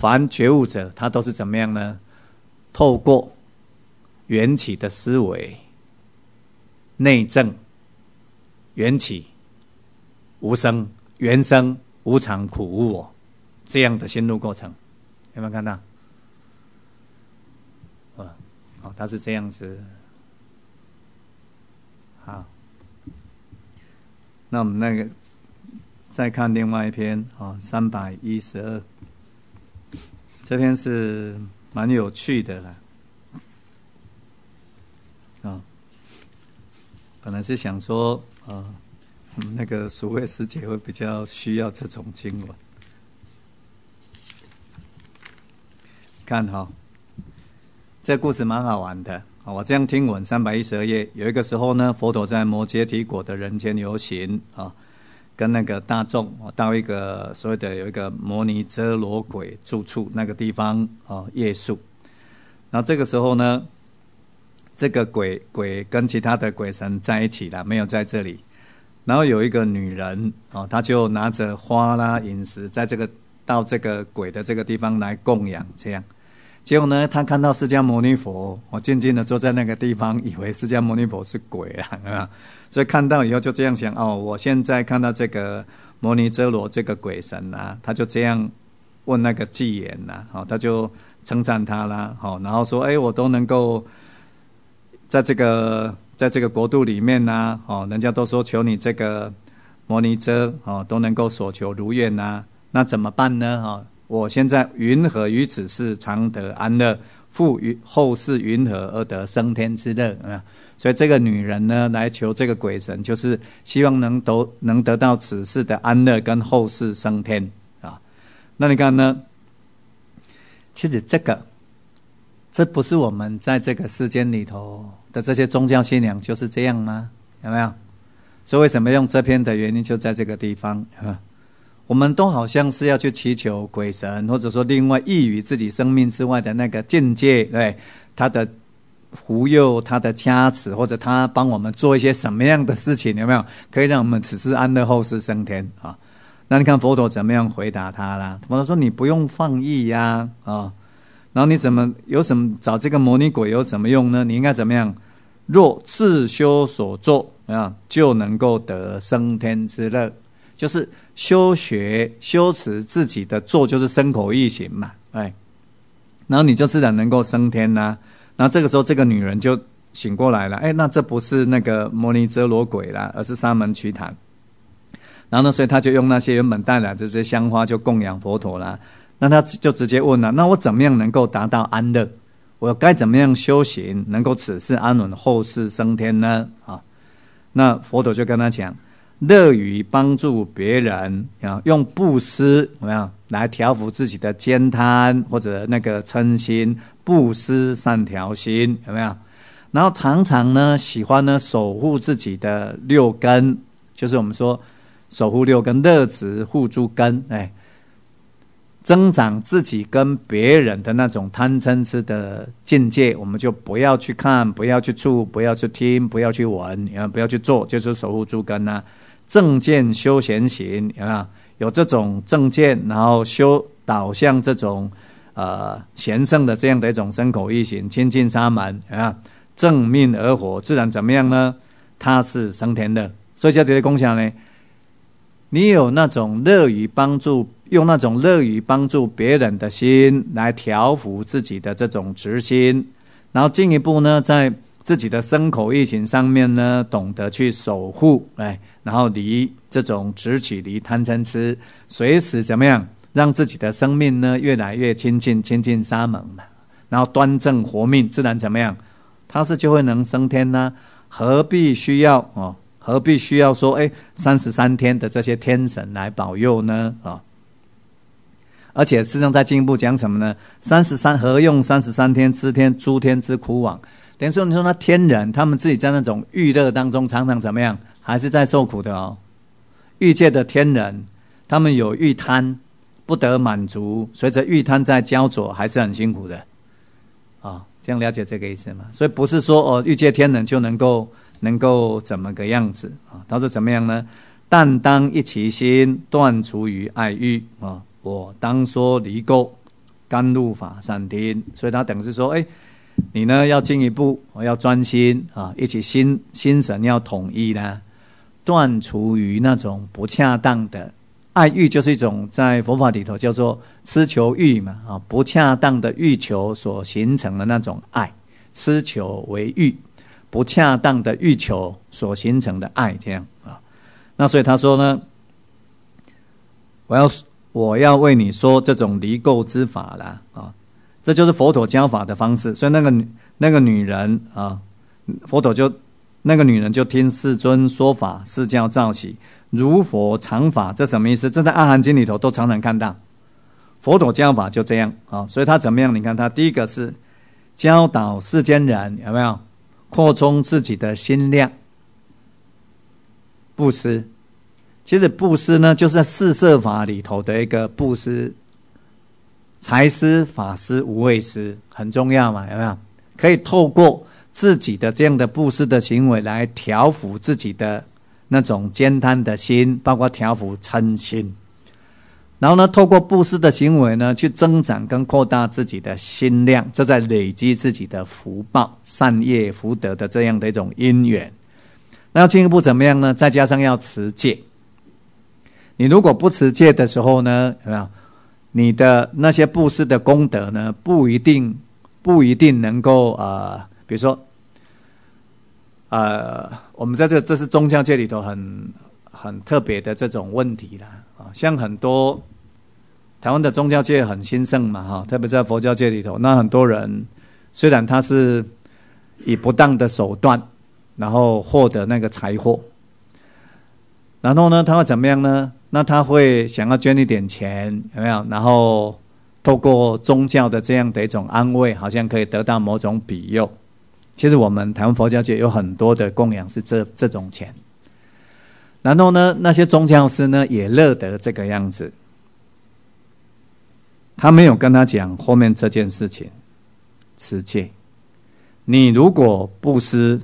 凡觉悟者，他都是怎么样呢？透过缘起的思维，内证缘起无生、缘生无常、苦无我，这样的心路过程，有没有看到？啊，哦，他是这样子。好，那我们那个再看另外一篇啊，三百一十二。这篇是蛮有趣的啦，啊，本来是想说啊，那个俗味师姐会比较需要这种经文，看哈，这故事蛮好玩的啊。我这样听闻三百一十二页，有一个时候呢，佛陀在摩揭提国的人间游行啊。跟那个大众，到一个所谓的有一个摩尼遮罗鬼住处那个地方，哦，夜宿。那这个时候呢，这个鬼鬼跟其他的鬼神在一起了，没有在这里。然后有一个女人，哦，她就拿着花啦、饮食，在这个到这个鬼的这个地方来供养，这样。结果呢，他看到释迦牟尼佛，我静静的坐在那个地方，以为释迦牟尼佛是鬼啊，所以看到以后就这样想哦，我现在看到这个摩尼遮罗这个鬼神呐，他就这样问那个纪言呐，他就称赞他啦，好，然后说，哎，我都能够在这个在这个国度里面呐，哦，人家都说求你这个摩尼遮，哦，都能够所求如愿呐，那怎么办呢？哦。我现在云何于此世常得安乐，复于后世云何而得升天之乐啊？所以这个女人呢，来求这个鬼神，就是希望能都能得到此世的安乐，跟后世升天啊。那你看呢？其实这个，这不是我们在这个世间里头的这些宗教信仰就是这样吗？有没有？所以为什么用这篇的原因就在这个地方啊？我们都好像是要去祈求鬼神，或者说另外异于自己生命之外的那个境界，对他的护佑、他的加持，或者他帮我们做一些什么样的事情，有没有可以让我们此世安乐、后世升天啊？那你看佛陀怎么样回答他啦？佛陀说：“你不用放逸呀，啊，然后你怎么有什么找这个魔女鬼有什么用呢？你应该怎么样？若自修所作啊，就能够得升天之乐，就是。”修学修持自己的做就是身口意行嘛，哎，然后你就自然能够升天啦。然后这个时候这个女人就醒过来了，哎，那这不是那个摩尼遮罗鬼了，而是沙门瞿昙。然后呢，所以他就用那些原本带来的这些香花就供养佛陀了。那他就直接问了，那我怎么样能够达到安乐？我该怎么样修行能够此世安稳，后世升天呢？啊，那佛陀就跟他讲。乐于帮助别人啊，用布施怎么样来调伏自己的悭贪或者那个嗔心？布施三调心有没有？然后常常呢，喜欢呢守护自己的六根，就是我们说守护六根，乐子护诸根，哎，增长自己跟别人的那种贪嗔痴的境界，我们就不要去看，不要去触，不要去听，不要去闻，啊，不要去做，就是守护诸根呐。正见修闲行啊，有这种正见，然后修导向这种呃贤圣的这样的一种身口意行亲近沙门啊，正命而活，自然怎么样呢？他是升天的，所以叫这些功效呢。你有那种乐于帮助，用那种乐于帮助别人的心来调伏自己的这种执心，然后进一步呢，在自己的身口意行上面呢，懂得去守护，哎。然后离这种直取、离贪嗔痴，随时怎么样，让自己的生命呢越来越亲近亲近沙门然后端正活命，自然怎么样，他是就会能升天呢？何必需要哦？何必需要说哎，三十三天的这些天神来保佑呢？啊！而且释上在进一步讲什么呢？三十三何用三十三天之天诸天之苦往？等于说你说那天人，他们自己在那种欲乐当中，常常怎么样？还是在受苦的哦。欲界的天人，他们有欲贪，不得满足，随着欲贪在焦灼，还是很辛苦的啊。这样了解这个意思吗？所以不是说哦，欲界天人就能够能够怎么个样子啊？他说怎么样呢？但当一其心，断除于爱欲啊。我当说离垢，甘露法散听。所以他等是说，哎，你呢要进一步，我要专心啊，一起心心神要统一呢。断除于那种不恰当的爱欲，就是一种在佛法里头叫做痴求欲嘛啊，不恰当的欲求所形成的那种爱，痴求为欲，不恰当的欲求所形成的爱，这样啊。那所以他说呢，我要我要为你说这种离垢之法了啊，这就是佛陀教法的方式。所以那个那个女人啊，佛陀就。那个女人就听世尊说法，是叫造起，如佛常法，这什么意思？这在《阿含经》里头都常常看到，佛陀教法就这样啊。所以他怎么样？你看他第一个是教导世间人，有没有扩充自己的心量？布施，其实布施呢，就是四摄法里头的一个布施、财施、法施、无畏施，很重要嘛，有没有？可以透过。自己的这样的布施的行为来调伏自己的那种悭贪的心，包括调伏嗔心，然后呢，透过布施的行为呢，去增长跟扩大自己的心量，这在累积自己的福报、善业、福德的这样的一种因缘。那进一步怎么样呢？再加上要持戒。你如果不持戒的时候呢，有没有？你的那些布施的功德呢，不一定不一定能够啊。比如说，呃，我们在这这是宗教界里头很很特别的这种问题啦，啊，像很多台湾的宗教界很兴盛嘛，哈，特别在佛教界里头，那很多人虽然他是以不当的手段，然后获得那个财货，然后呢他会怎么样呢？那他会想要捐一点钱，有没有？然后透过宗教的这样的一种安慰，好像可以得到某种庇佑。其实我们台湾佛教界有很多的供养是这这种钱，然后呢，那些宗教师呢也乐得这个样子。他没有跟他讲后面这件事情，持戒。你如果布施，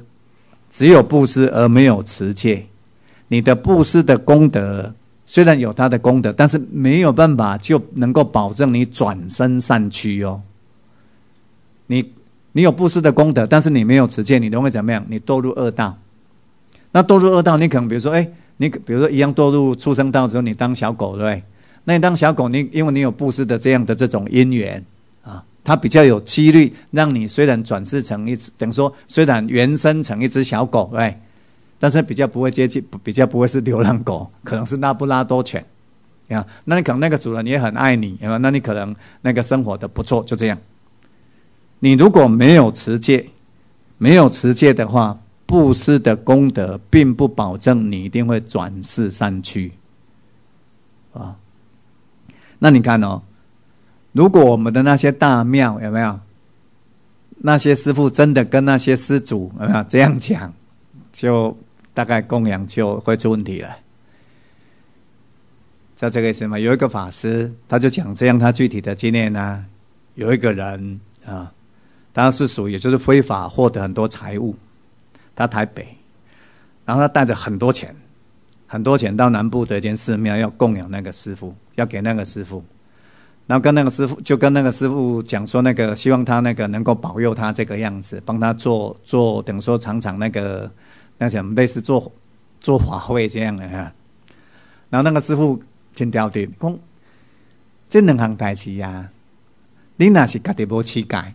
只有布施而没有持戒，你的布施的功德虽然有他的功德，但是没有办法就能够保证你转身善去哦。你。你有布施的功德，但是你没有持戒，你都会怎么样？你堕入恶道。那堕入恶道，你可能比如说，哎，你比如说一样堕入畜生道的时候，你当小狗对不对？那你当小狗，你因为你有布施的这样的这种因缘啊，它比较有几率让你虽然转世成一只，等于说虽然原生成一只小狗对，但是比较不会接近，比较不会是流浪狗，可能是拉布拉多犬啊。那你可能那个主人也很爱你，那你可能那个生活的不错，就这样。你如果没有持戒，没有持戒的话，布施的功德并不保证你一定会转世善趣啊。那你看哦，如果我们的那些大庙有没有那些师傅真的跟那些施主有没有这样讲，就大概供养就会出问题了，道这个意思吗？有一个法师他就讲这样，他具体的经验呢，有一个人啊。他是属，于就是非法获得很多财物。他台北，然后他带着很多钱，很多钱到南部的一间寺庙要供养那个师傅，要给那个师傅，然后跟那个师傅就跟那个师傅讲说，那个希望他那个能够保佑他这个样子，帮他做做，等于说尝尝那个那什么类似做做法会这样的哈。然后那个师傅惊掉的，讲这两行大事呀，你那是家的无乞丐。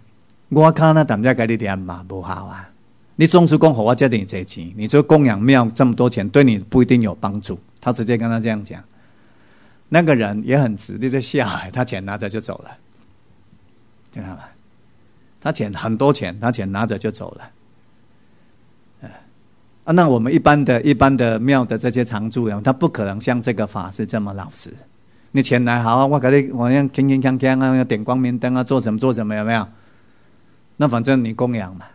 我看那他们下给你点嘛，不好啊！你总是讲家我这点钱，你说供养庙这么多钱，对你不一定有帮助。他直接跟他这样讲，那个人也很直，就下来，他钱拿着就走了，听到吗？他钱很多钱，他钱拿着就走了。啊，那我们一般的一般的庙的这些常住人，他不可能像这个法师这么老实。你前来好啊，我给你，我让锵锵锵锵啊，点光明灯啊，做什么做什么，有没有？那反正你供养嘛，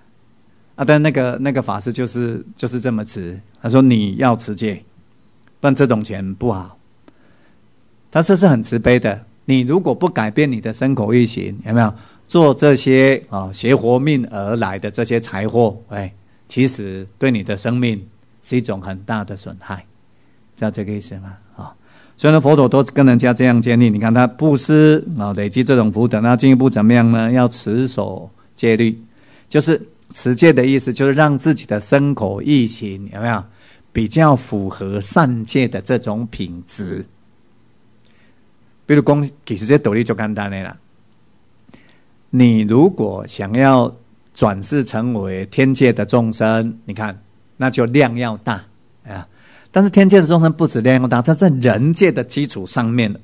啊，但那个那个法师就是就是这么持，他说你要持戒，但这种钱不好。他这是很慈悲的，你如果不改变你的生口意行，有没有做这些啊？携活命而来的这些财货，哎，其实对你的生命是一种很大的损害，知道这个意思吗？啊，所以呢，佛陀都跟人家这样建议。你看他布施啊，累积这种福德，那进一步怎么样呢？要持守。戒律就是持戒的意思，就是让自己的生活一行有没有比较符合善戒的这种品质。比如公，其实这道理就简单的了。你如果想要转世成为天界的众生，你看那就量要大啊。但是天界的众生不止量要大，他在人界的基础上面，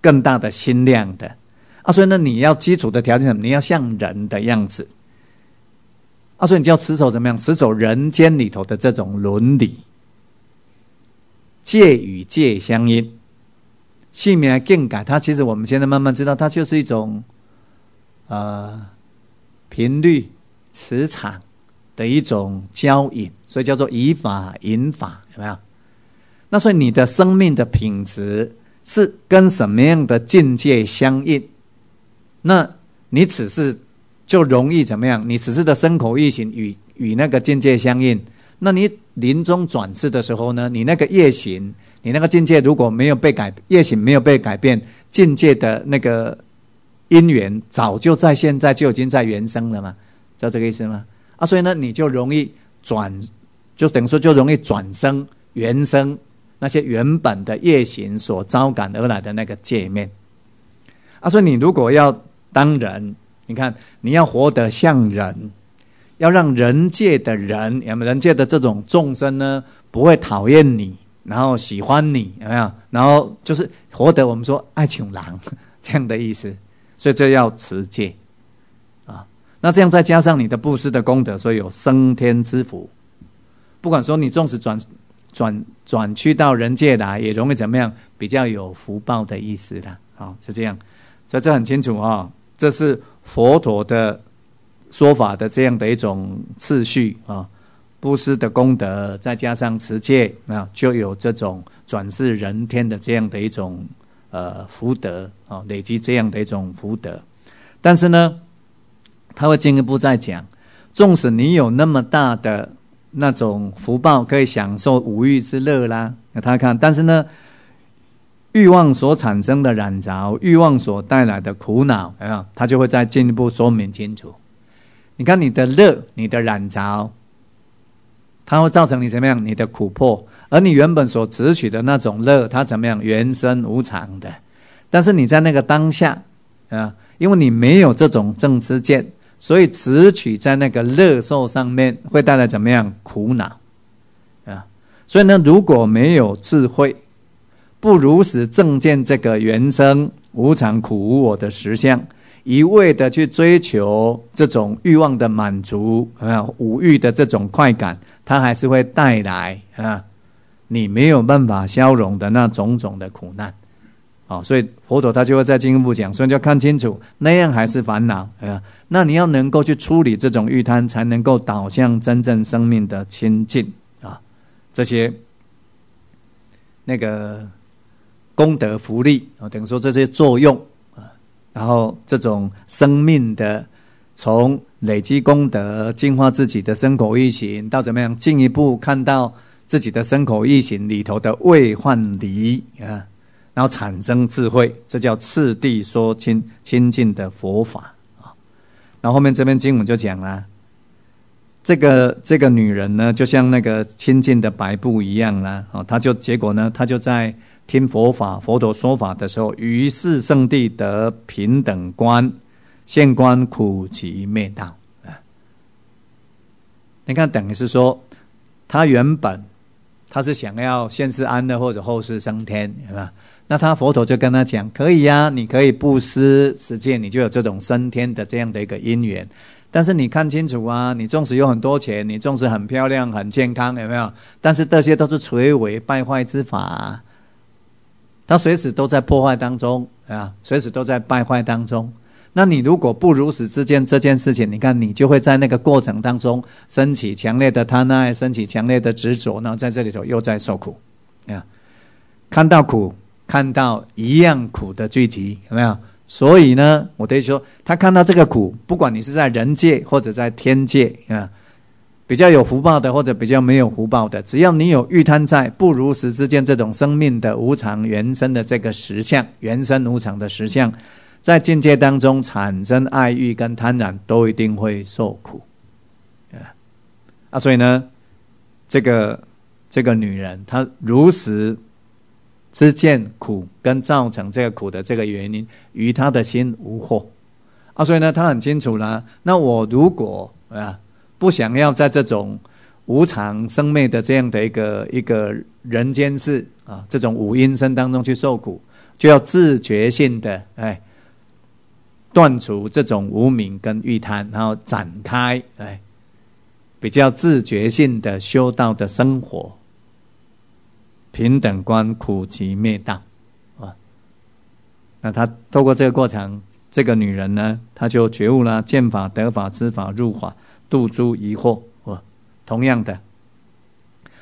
更大的心量的。啊，所以呢，你要基础的条件什么？你要像人的样子。啊，所以你就要持守怎么样？持守人间里头的这种伦理，戒与戒相应，性命更改。它其实我们现在慢慢知道，它就是一种呃频率、磁场的一种交引，所以叫做以法引法，有没有？那所以你的生命的品质是跟什么样的境界相应？那你此时就容易怎么样？你此时的身口意行与与那个境界相应。那你临终转世的时候呢？你那个业行，你那个境界如果没有被改，业行没有被改变，境界的那个因缘早就在现在就已经在原生了嘛？知道这个意思吗？啊，所以呢，你就容易转，就等于说就容易转生原生那些原本的业行所招感而来的那个界面。啊，所以你如果要。当人，你看，你要活得像人，要让人界的人有没有？人界的这种众生呢，不会讨厌你，然后喜欢你有没有？然后就是活得我们说爱情郎 这样的意思，所以这叫持戒啊。那这样再加上你的布施的功德，所以有升天之福。不管说你纵使转转转去到人界来，也容易怎么样，比较有福报的意思啦。好，是这样，所以这很清楚哦。这是佛陀的说法的这样的一种次序啊，布施的功德，再加上持戒，那就有这种转世人天的这样的一种呃福德啊，累积这样的一种福德。但是呢，他会进一步再讲，纵使你有那么大的那种福报，可以享受五欲之乐啦，那他看，但是呢。欲望所产生的染着，欲望所带来的苦恼，啊，他就会再进一步说明清楚。你看，你的乐，你的染着，它会造成你怎么样？你的苦迫，而你原本所执取的那种乐，它怎么样？原生无常的。但是你在那个当下，啊，因为你没有这种正知见，所以执取在那个乐受上面，会带来怎么样苦恼？啊，所以呢，如果没有智慧，不如实正见这个原生无常、苦、无我的实相，一味的去追求这种欲望的满足啊，五欲的这种快感，它还是会带来啊，你没有办法消融的那种种的苦难。好，所以佛陀他就会在一步讲，所以要看清楚，那样还是烦恼。啊，那你要能够去处理这种欲贪，才能够导向真正生命的清净啊。这些那个。功德福利啊，等于说这些作用啊，然后这种生命的从累积功德，净化自己的身口意行，到怎么样进一步看到自己的身口意行里头的未患离啊，然后产生智慧，这叫次第说亲亲近的佛法啊。然后后面这篇经文就讲了，这个这个女人呢，就像那个亲近的白布一样啦，哦，她就结果呢，她就在。听佛法，佛陀说法的时候，于是圣地得平等观，现观苦集灭道。啊，你看，等于是说，他原本他是想要现世安乐或者后世升天，是吧？那他佛陀就跟他讲，可以呀，你可以布施实践，你就有这种升天的这样的一个因缘。但是你看清楚啊，你纵使有很多钱，你纵使很漂亮、很健康，有没有？但是这些都是垂危败坏之法。他随时都在破坏当中，啊，随时都在败坏当中。那你如果不如此之间这件事情，你看你就会在那个过程当中升起强烈的贪爱，升起强烈的执着，然后在这里头又在受苦，啊！看到苦，看到一样苦的聚集，有没有？所以呢，我等于说，他看到这个苦，不管你是在人界或者在天界，啊。比较有福报的，或者比较没有福报的，只要你有欲贪在，不如实之间这种生命的无常、原生的这个实相、原生无常的实相，在境界当中产生爱欲跟贪婪，都一定会受苦。啊啊，所以呢，这个这个女人她如实之见苦跟造成这个苦的这个原因，与她的心无惑。啊，所以呢，她很清楚了。那我如果啊。不想要在这种无常生灭的这样的一个一个人间世啊，这种五阴身当中去受苦，就要自觉性的哎断除这种无明跟欲贪，然后展开哎比较自觉性的修道的生活。平等观苦集灭道啊，那他透过这个过程，这个女人呢，她就觉悟了见法、得法、知法、入法。度诸疑惑，哦，同样的，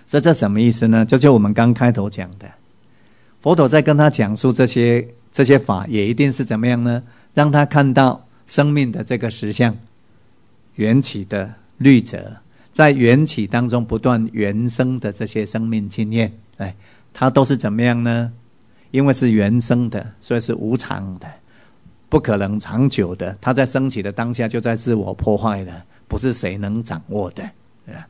所以这什么意思呢？就就我们刚开头讲的，佛陀在跟他讲述这些这些法，也一定是怎么样呢？让他看到生命的这个实相，缘起的律者，在缘起当中不断原生的这些生命经验，哎，它都是怎么样呢？因为是原生的，所以是无常的，不可能长久的，它在升起的当下就在自我破坏了。不是谁能掌握的，啊！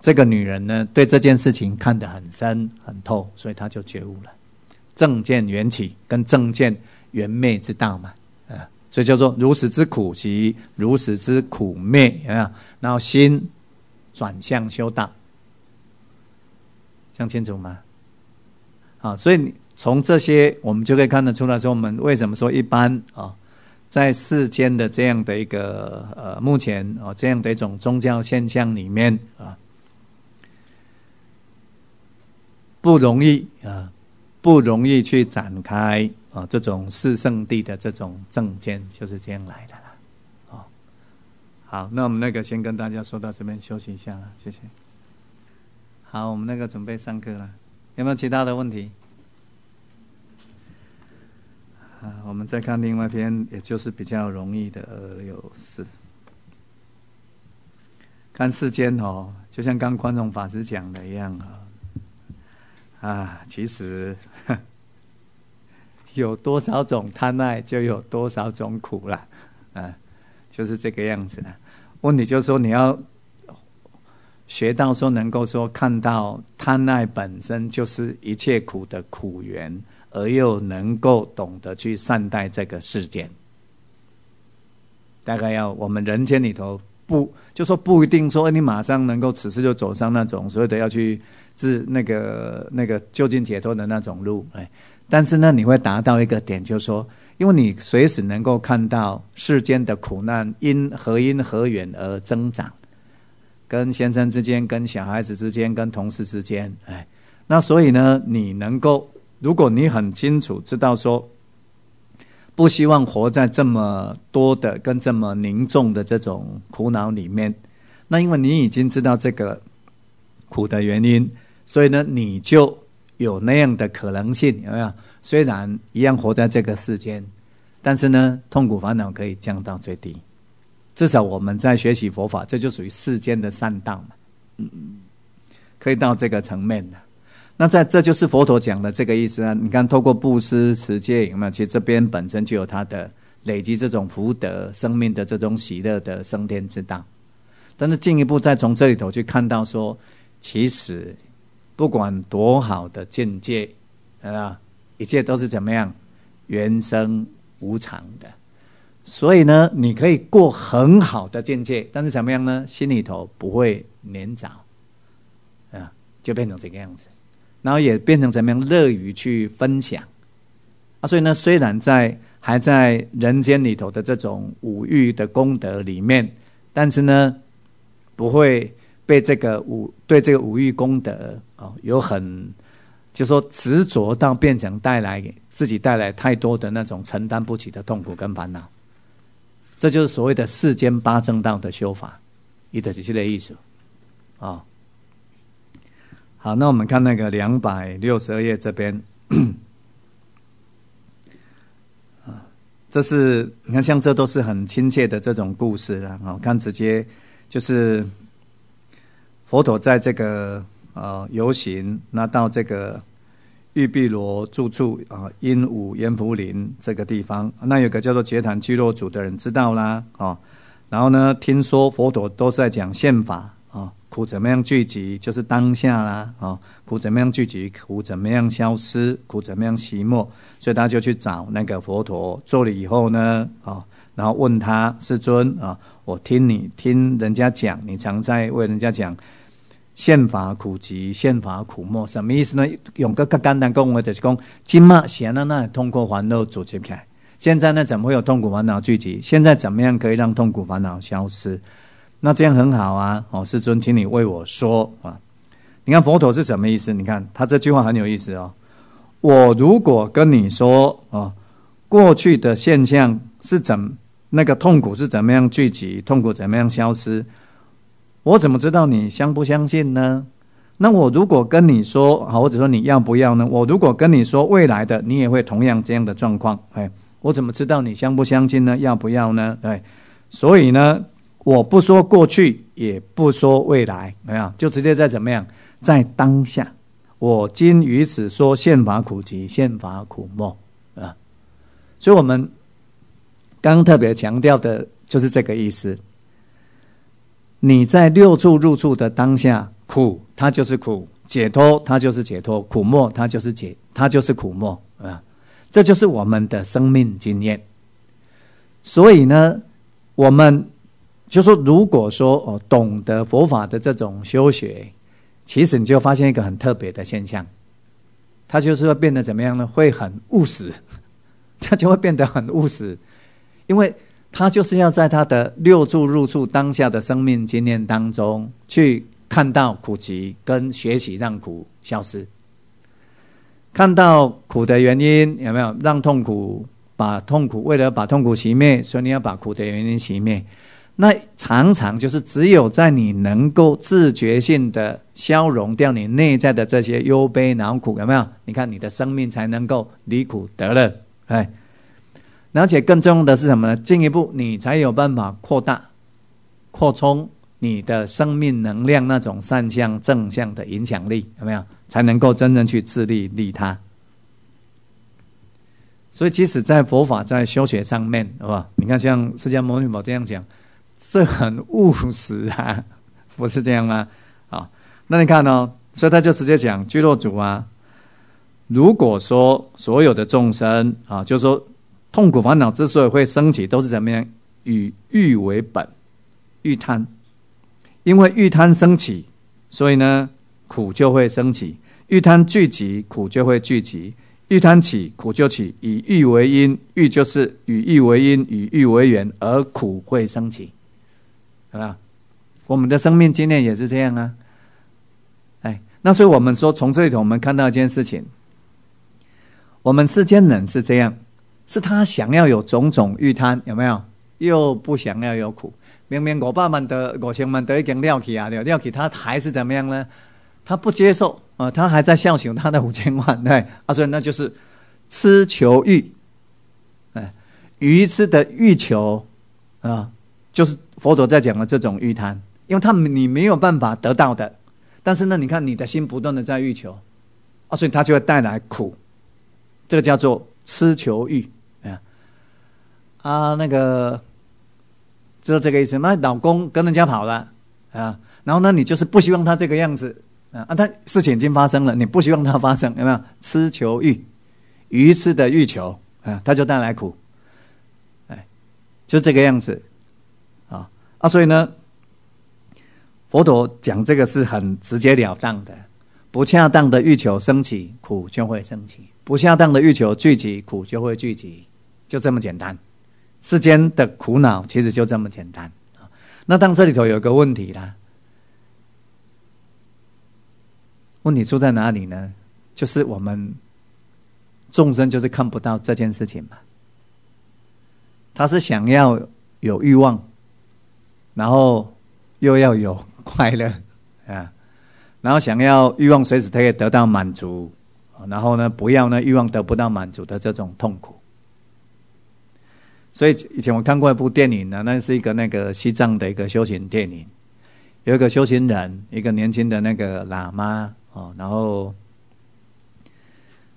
这个女人呢，对这件事情看得很深很透，所以她就觉悟了正见缘起跟正见缘灭之道嘛，啊！所以叫做如此之苦集，如此之苦灭，啊。然后心转向修道，讲清楚吗？啊！所以从这些我们就可以看得出来，说我们为什么说一般啊。在世间的这样的一个呃，目前哦，这样的一种宗教现象里面啊，不容易啊，不容易去展开啊，这种四圣地的这种证见就是这样来的啦。哦，好，那我们那个先跟大家说到这边，休息一下了，谢谢。好，我们那个准备上课了，有没有其他的问题？啊，我们再看另外一篇，也就是比较容易的二六四。看世间哦，就像刚观众法师讲的一样啊，啊，其实 有多少种贪爱，就有多少种苦了，啊，就是这个样子。问题就是说，你要学到说，能够说看到贪爱本身就是一切苦的苦源。而又能够懂得去善待这个世间。大概要我们人间里头不就说不一定说你马上能够此时就走上那种所谓的要去治那个那个就近解脱的那种路哎，但是呢你会达到一个点，就说因为你随时能够看到世间的苦难因何因何缘而增长，跟先生之间、跟小孩子之间、跟同事之间哎，那所以呢你能够。如果你很清楚知道说，不希望活在这么多的、跟这么凝重的这种苦恼里面，那因为你已经知道这个苦的原因，所以呢，你就有那样的可能性，有没有？虽然一样活在这个世间，但是呢，痛苦烦恼可以降到最低。至少我们在学习佛法，这就属于世间的善道嘛。嗯嗯，可以到这个层面的。那在这就是佛陀讲的这个意思啊！你看，透过布施、持戒有？其实这边本身就有他的累积，这种福德、生命的这种喜乐的升天之道。但是进一步再从这里头去看到，说其实不管多好的境界啊，一切都是怎么样原生无常的。所以呢，你可以过很好的境界，但是怎么样呢？心里头不会年长啊，就变成这个样子。然后也变成怎么样？乐于去分享啊！所以呢，虽然在还在人间里头的这种五欲的功德里面，但是呢，不会被这个五对这个五欲功德啊有很就说执着到变成带来自己带来太多的那种承担不起的痛苦跟烦恼。这就是所谓的世间八正道的修法，一的只是的艺术，啊。好，那我们看那个两百六十二页这边，啊，这是你看，像这都是很亲切的这种故事啦。哦，看直接就是佛陀在这个呃游行，那到这个玉碧罗住处啊，鹦鹉烟福林这个地方，那有个叫做结坦基洛主的人知道啦，哦，然后呢，听说佛陀都是在讲宪法。苦怎么样聚集？就是当下啦。苦怎么样聚集？苦怎么样消失？苦怎么样息灭？所以他就去找那个佛陀，做了以后呢，然后问他世尊啊，我听你听人家讲，你常在为人家讲，宪法苦集，宪法苦灭，什么意思呢？用个更简单讲，我就是讲，今嘛，闲那那通过烦恼组织起来，现在呢，怎么有痛苦烦恼聚集？现在怎么样可以让痛苦烦恼消失？那这样很好啊！哦，世尊，请你为我说啊！你看佛陀是什么意思？你看他这句话很有意思哦。我如果跟你说啊，过去的现象是怎那个痛苦是怎么样聚集，痛苦怎么样消失？我怎么知道你相不相信呢？那我如果跟你说好，或者说你要不要呢？我如果跟你说未来的，你也会同样这样的状况。哎，我怎么知道你相不相信呢？要不要呢？哎，所以呢？我不说过去，也不说未来，没有，就直接在怎么样，在当下，我今于此说宪法苦集、宪法苦莫啊。所以，我们刚特别强调的就是这个意思。你在六处入处的当下，苦它就是苦，解脱它就是解脱，苦莫它就是解，它就是苦莫啊。这就是我们的生命经验。所以呢，我们。就说，如果说哦，懂得佛法的这种修学，其实你就发现一个很特别的现象，它就是会变得怎么样呢？会很务实，它就会变得很务实，因为它就是要在它的六住入处当下的生命经验当中，去看到苦集，跟学习让苦消失，看到苦的原因有没有？让痛苦把痛苦，为了把痛苦熄灭，所以你要把苦的原因熄灭。那常常就是只有在你能够自觉性的消融掉你内在的这些忧悲恼苦，有没有？你看你的生命才能够离苦得乐，哎。而且更重要的是什么呢？进一步你才有办法扩大、扩充你的生命能量那种善向正向的影响力，有没有？才能够真正去自利利他。所以即使在佛法在修学上面，好吧？你看像释迦牟尼佛这样讲。是很务实啊，不是这样吗？啊，那你看呢？所以他就直接讲居落主啊。如果说所有的众生啊，就是说痛苦烦恼之所以会升起，都是怎么样？以欲为本，欲贪。因为欲贪升起，所以呢苦就会升起；欲贪聚集，苦就会聚集；欲贪起，苦就起。以欲为因，欲就是以欲为因，以欲为缘，而苦会升起。有没有？我们的生命经验也是这样啊！哎，那所以我们说，从这里头我们看到一件事情：，我们世间人是这样，是他想要有种种欲贪，有没有？又不想要有苦。明明我爸们的我亲们都已经撂起啊，撂尿起，他还是怎么样呢？他不接受啊，他还在笑取他的五千万，对？啊，所以那就是吃求欲，哎，愚痴的欲求啊，就是。佛陀在讲的这种欲贪，因为他你没有办法得到的，但是呢，你看你的心不断的在欲求啊，所以他就会带来苦。这个叫做痴求欲，啊啊，那个知道这个意思。吗？老公跟人家跑了啊，然后呢，你就是不希望他这个样子啊啊，他情已经发生了，你不希望他发生，有没有？痴求欲，愚痴的欲求啊，他就带来苦，哎，就这个样子。那所以呢，佛陀讲这个是很直截了当的，不恰当的欲求升起，苦就会升起；，不恰当的欲求聚集，苦就会聚集，就这么简单。世间的苦恼其实就这么简单。那当这里头有个问题啦，问题出在哪里呢？就是我们众生就是看不到这件事情嘛。他是想要有欲望。然后又要有快乐 啊，然后想要欲望随时可以得到满足，然后呢，不要呢欲望得不到满足的这种痛苦。所以以前我看过一部电影呢，那是一个那个西藏的一个修行电影，有一个修行人，一个年轻的那个喇嘛哦，然后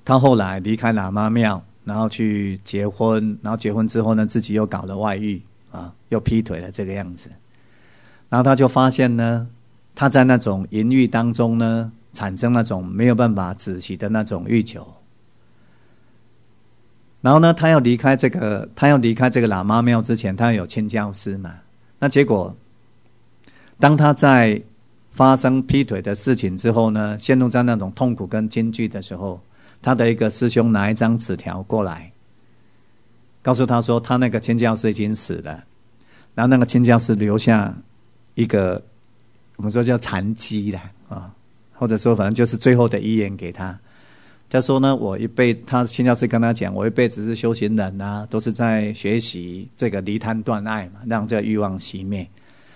他后来离开喇嘛庙，然后去结婚，然后结婚之后呢，自己又搞了外遇啊，又劈腿了这个样子。然后他就发现呢，他在那种淫欲当中呢，产生那种没有办法止息的那种欲求。然后呢，他要离开这个，他要离开这个喇嘛庙之前，他有亲教师嘛？那结果，当他在发生劈腿的事情之后呢，陷入在那种痛苦跟惊惧的时候，他的一个师兄拿一张纸条过来，告诉他说，他那个亲教师已经死了，然后那个亲教师留下。一个我们说叫“残疾”的啊，或者说反正就是最后的遗言给他。他说呢：“我一辈，他新教师跟他讲，我一辈子是修行人啊，都是在学习这个离贪断爱嘛，让这欲望熄灭。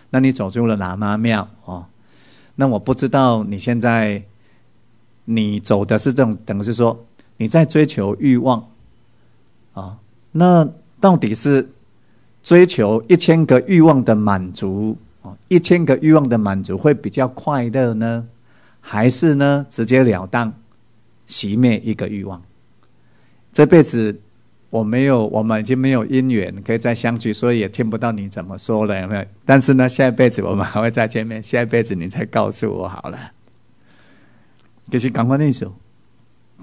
那你走出了喇嘛庙哦，那我不知道你现在你走的是这种，等于是说你在追求欲望啊？那到底是追求一千个欲望的满足？”哦，一千个欲望的满足会比较快乐呢，还是呢直截了当熄灭一个欲望？这辈子我没有，我们已经没有姻缘可以再相聚，所以也听不到你怎么说了。但是呢，下一辈子我们还会再见面，下一辈子你再告诉我好了。就是赶快那首，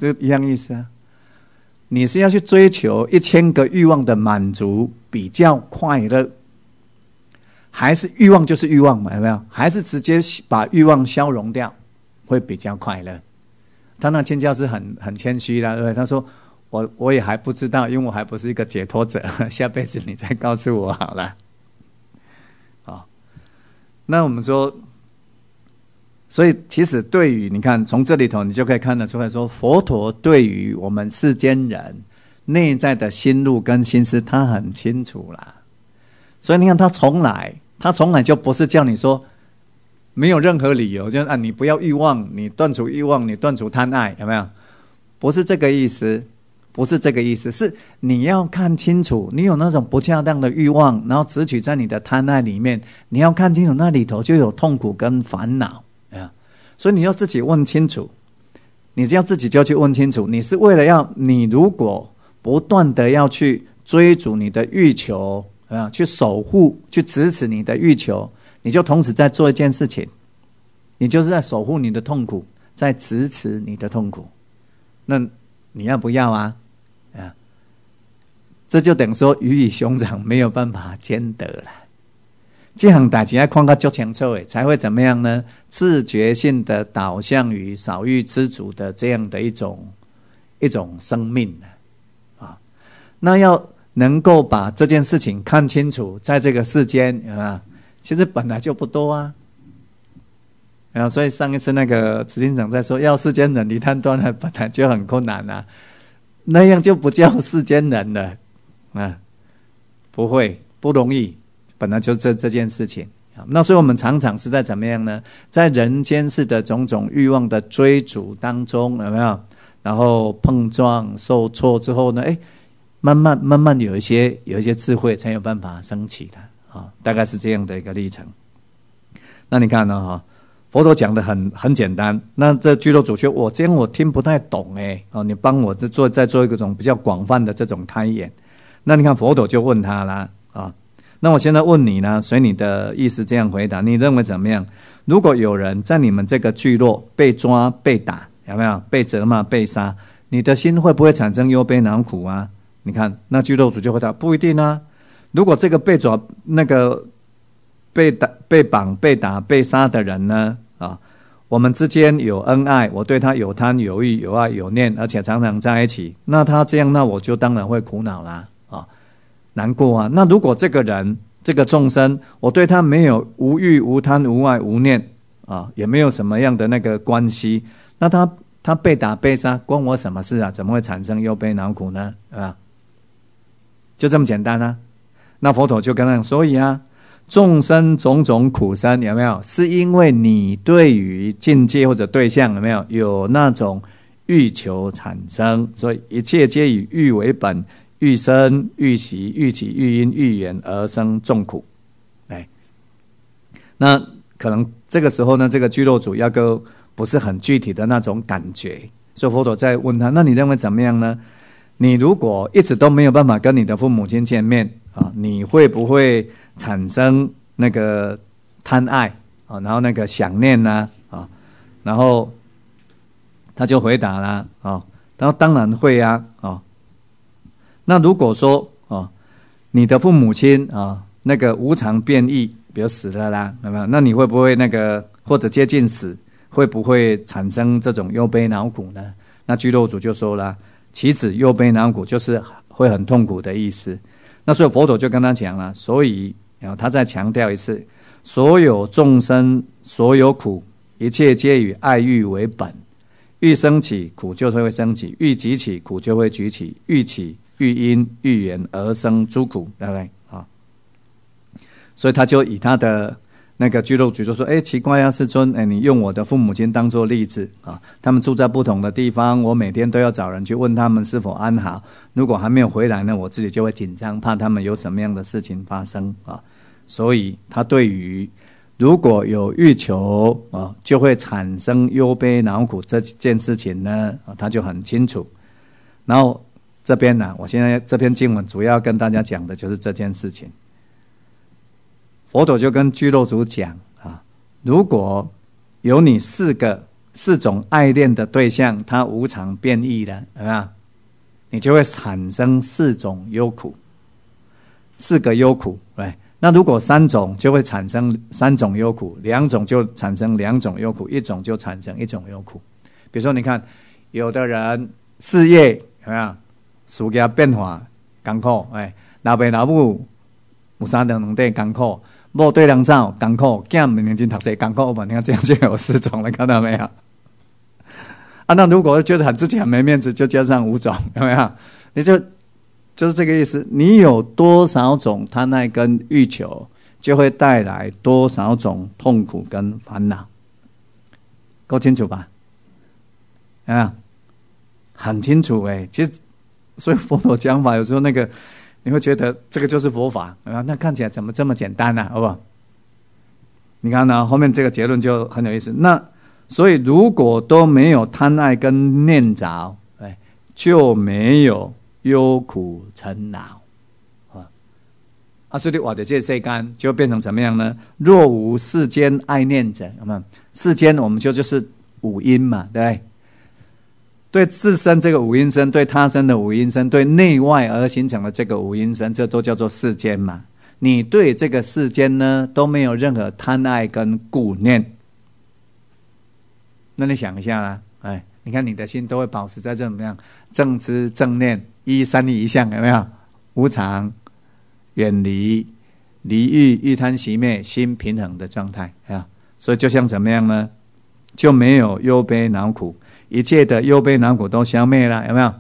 这一样意思啊。你是要去追求一千个欲望的满足比较快乐？还是欲望就是欲望嘛，有没有？还是直接把欲望消融掉会比较快乐。他那谦教是很很谦虚的，对，他说我我也还不知道，因为我还不是一个解脱者，下辈子你再告诉我好了。好，那我们说，所以其实对于你看，从这里头你就可以看得出来说，佛陀对于我们世间人内在的心路跟心思，他很清楚啦。所以你看，他从来，他从来就不是叫你说没有任何理由，就是啊，你不要欲望，你断除欲望，你断除贪爱，有没有？不是这个意思，不是这个意思，是你要看清楚，你有那种不恰当的欲望，然后只取在你的贪爱里面，你要看清楚那里头就有痛苦跟烦恼啊。所以你要自己问清楚，你只要自己就要去问清楚，你是为了要你如果不断的要去追逐你的欲求。啊，去守护、去支持你的欲求，你就同时在做一件事情，你就是在守护你的痛苦，在支持你的痛苦。那你要不要啊？啊，这就等于说鱼与熊掌没有办法兼得了。这样打击要框到脚前臭味，才会怎么样呢？自觉性的导向于少欲知足的这样的一种一种生命呢？啊，那要。能够把这件事情看清楚，在这个世间啊，其实本来就不多啊。然后，所以上一次那个慈行长在说，要世间人离判端呢，本来就很困难啊，那样就不叫世间人了啊。不会不容易，本来就这这件事情啊。那所以我们常常是在怎么样呢？在人间世的种种欲望的追逐当中，有没有？然后碰撞受挫之后呢？哎。慢慢慢慢有一些有一些智慧，才有办法升起的啊！大概是这样的一个历程。那你看呢？哈，佛陀讲的很很简单。那这剧落主角，我这样我听不太懂哎。哦，你帮我做再做一个种比较广泛的这种开眼。那你看佛陀就问他啦啊。那我现在问你呢，随你的意思这样回答。你认为怎么样？如果有人在你们这个聚落被抓被打，有没有被责骂被杀？你的心会不会产生忧悲难苦啊？你看，那巨肉主就会答不一定啊。如果这个被抓、那个被打、被绑、被打、被杀的人呢？啊，我们之间有恩爱，我对他有贪、有欲、有爱、有念，而且常常在一起，那他这样，那我就当然会苦恼啦，啊，难过啊。那如果这个人、这个众生，我对他没有无欲、无贪、无爱、无念啊，也没有什么样的那个关系，那他他被打、被杀，关我什么事啊？怎么会产生忧悲恼苦呢？啊？就这么简单呢？那佛陀就跟他讲，所以啊，众生种种苦身有没有？是因为你对于境界或者对象有没有有那种欲求产生？所以一切皆以欲为本，欲生欲习、欲起欲因欲缘而生众苦。哎，那可能这个时候呢，这个居落主要个不是很具体的那种感觉，所以佛陀在问他：那你认为怎么样呢？你如果一直都没有办法跟你的父母亲见面啊，你会不会产生那个贪爱啊？然后那个想念呢？啊，然后他就回答了啊，然后当然会啊啊。那如果说啊，你的父母亲啊，那个无常变异，比如死了啦，那么那你会不会那个或者接近死，会不会产生这种忧悲恼苦呢？那居肉主就说了。其子又悲难苦，就是会很痛苦的意思。那所以佛陀就跟他讲了，所以然后他再强调一次：所有众生，所有苦，一切皆以爱欲为本。欲升起，苦就是会升起；欲举起，苦就会举起；欲起欲因欲缘而生诸苦。对不对啊？所以他就以他的。那个居局就说：“哎，奇怪呀，世尊，哎，你用我的父母亲当做例子啊，他们住在不同的地方，我每天都要找人去问他们是否安好。如果还没有回来呢，我自己就会紧张，怕他们有什么样的事情发生啊。所以他对于如果有欲求啊，就会产生忧悲恼苦这件事情呢，啊，他就很清楚。然后这边呢，我现在这篇经文主要跟大家讲的就是这件事情。”佛陀就跟居洛族讲啊，如果有你四个四种爱恋的对象，他无常变异的，有没有？你就会产生四种忧苦，四个忧苦。对，那如果三种就会产生三种忧苦，两种就产生两种忧苦，一种就产生一种忧苦。比如说，你看，有的人事业怎么样，事业变化艰苦，哎，老爸老母有三等两点艰苦。莫对两造，艰苦见明年真读册，艰苦。你看这样就有四种了，看到没有？啊，那如果觉得很自己很没面子，就加上五种，有没有？你就就是这个意思。你有多少种贪爱跟欲求，就会带来多少种痛苦跟烦恼。够清楚吧？啊，很清楚哎。其实，所以佛陀讲法有时候那个。你会觉得这个就是佛法啊？那看起来怎么这么简单呢？好不好？你看呢，后面这个结论就很有意思。那所以如果都没有贪爱跟念着，哎，就没有忧苦成恼啊。啊，所以我的这些间就变成怎么样呢？若无世间爱念者，有没世间我们就就是五音嘛，对。对自身这个五阴身，对他身的五阴身，对内外而形成的这个五阴身，这都叫做世间嘛。你对这个世间呢，都没有任何贪爱跟顾念。那你想一下啦，哎，你看你的心都会保持在这种怎样正知正念一三一一有没有无常远离离欲欲贪习灭心平衡的状态啊？所以就像怎么样呢？就没有忧悲恼苦。一切的又被哪股都消灭了，有没有？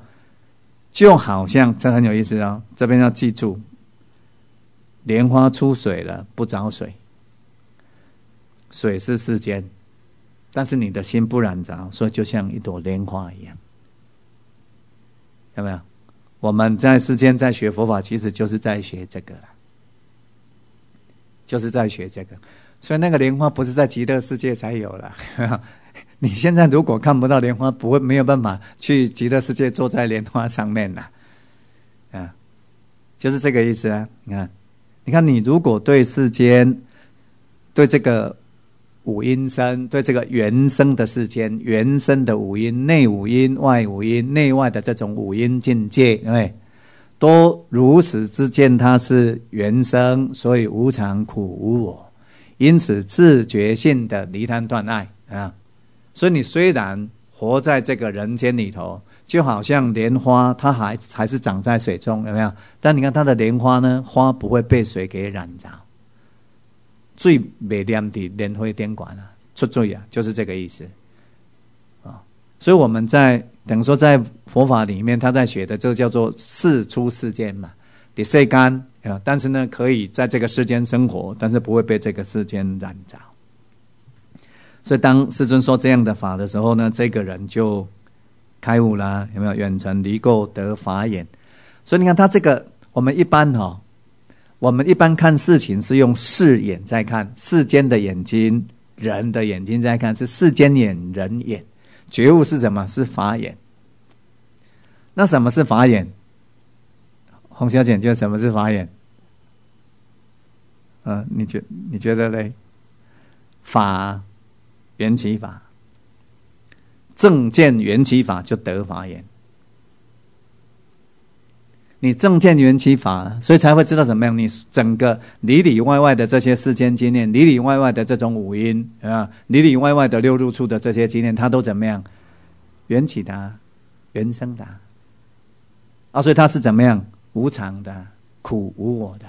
就好像这很有意思啊！这边要记住，莲花出水了不着水，水是世间，但是你的心不染着，所以就像一朵莲花一样。有没有？我们在世间在学佛法，其实就是在学这个了，就是在学这个。所以那个莲花不是在极乐世界才有了。你现在如果看不到莲花，不会没有办法去极乐世界坐在莲花上面呐，啊，就是这个意思啊。你看，你看，你如果对世间，对这个五阴身，对这个原生的世间，原生的五音、内五音、外五音、内外的这种五音境界，对，都如此之见，它是原生，所以无常、苦、无我，因此自觉性的离贪断爱啊。所以你虽然活在这个人间里头，就好像莲花，它还还是长在水中，有没有？但你看它的莲花呢，花不会被水给染着。最美亮的莲花点管啊，出罪啊，就是这个意思啊。所以我们在等于说，在佛法里面，他在学的就叫做四出世间嘛，得色干啊，但是呢，可以在这个世间生活，但是不会被这个世间染着。所以，当师尊说这样的法的时候呢，这个人就开悟啦，有没有？远程离垢得法眼。所以，你看他这个，我们一般哦，我们一般看事情是用视眼在看，世间的眼睛、人的眼睛在看，是世间眼、人眼。觉悟是什么？是法眼。那什么是法眼？洪小姐，觉得什么是法眼？嗯，你觉你觉得嘞？法。缘起法，正见缘起法就得法眼。你正见缘起法，所以才会知道怎么样。你整个里里外外的这些世间经验，里里外外的这种五音啊，里里外外的六入处的这些经验，它都怎么样？缘起的，缘生的。啊，所以它是怎么样？无常的，苦无我的。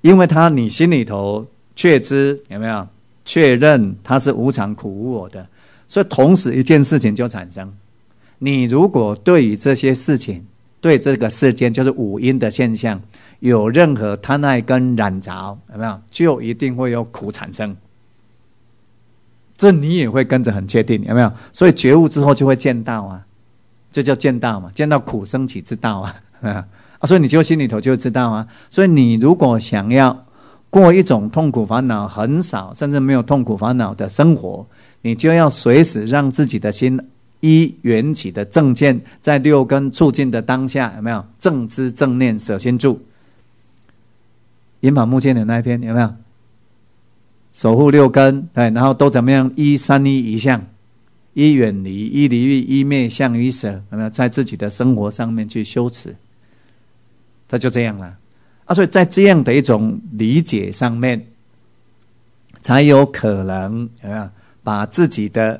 因为他你心里头确知有没有？确认它是无常、苦、无我的，所以同时一件事情就产生。你如果对于这些事情、对这个世间就是五因的现象有任何贪爱跟染着，有没有？就一定会有苦产生。这你也会跟着很确定，有没有？所以觉悟之后就会见到啊，这叫见到嘛，见到苦升起之道啊 啊，所以你就心里头就知道啊。所以你如果想要。过一种痛苦烦恼很少甚至没有痛苦烦恼的生活，你就要随时让自己的心依缘起的正见，在六根促进的当下，有没有正知正念舍心住？银板木建的那一篇有没有守护六根？对，然后都怎么样？一三一一向，一远离，一离欲，一灭相，于舍，有没有在自己的生活上面去修持？他就这样了。啊，所以在这样的一种理解上面，才有可能有把自己的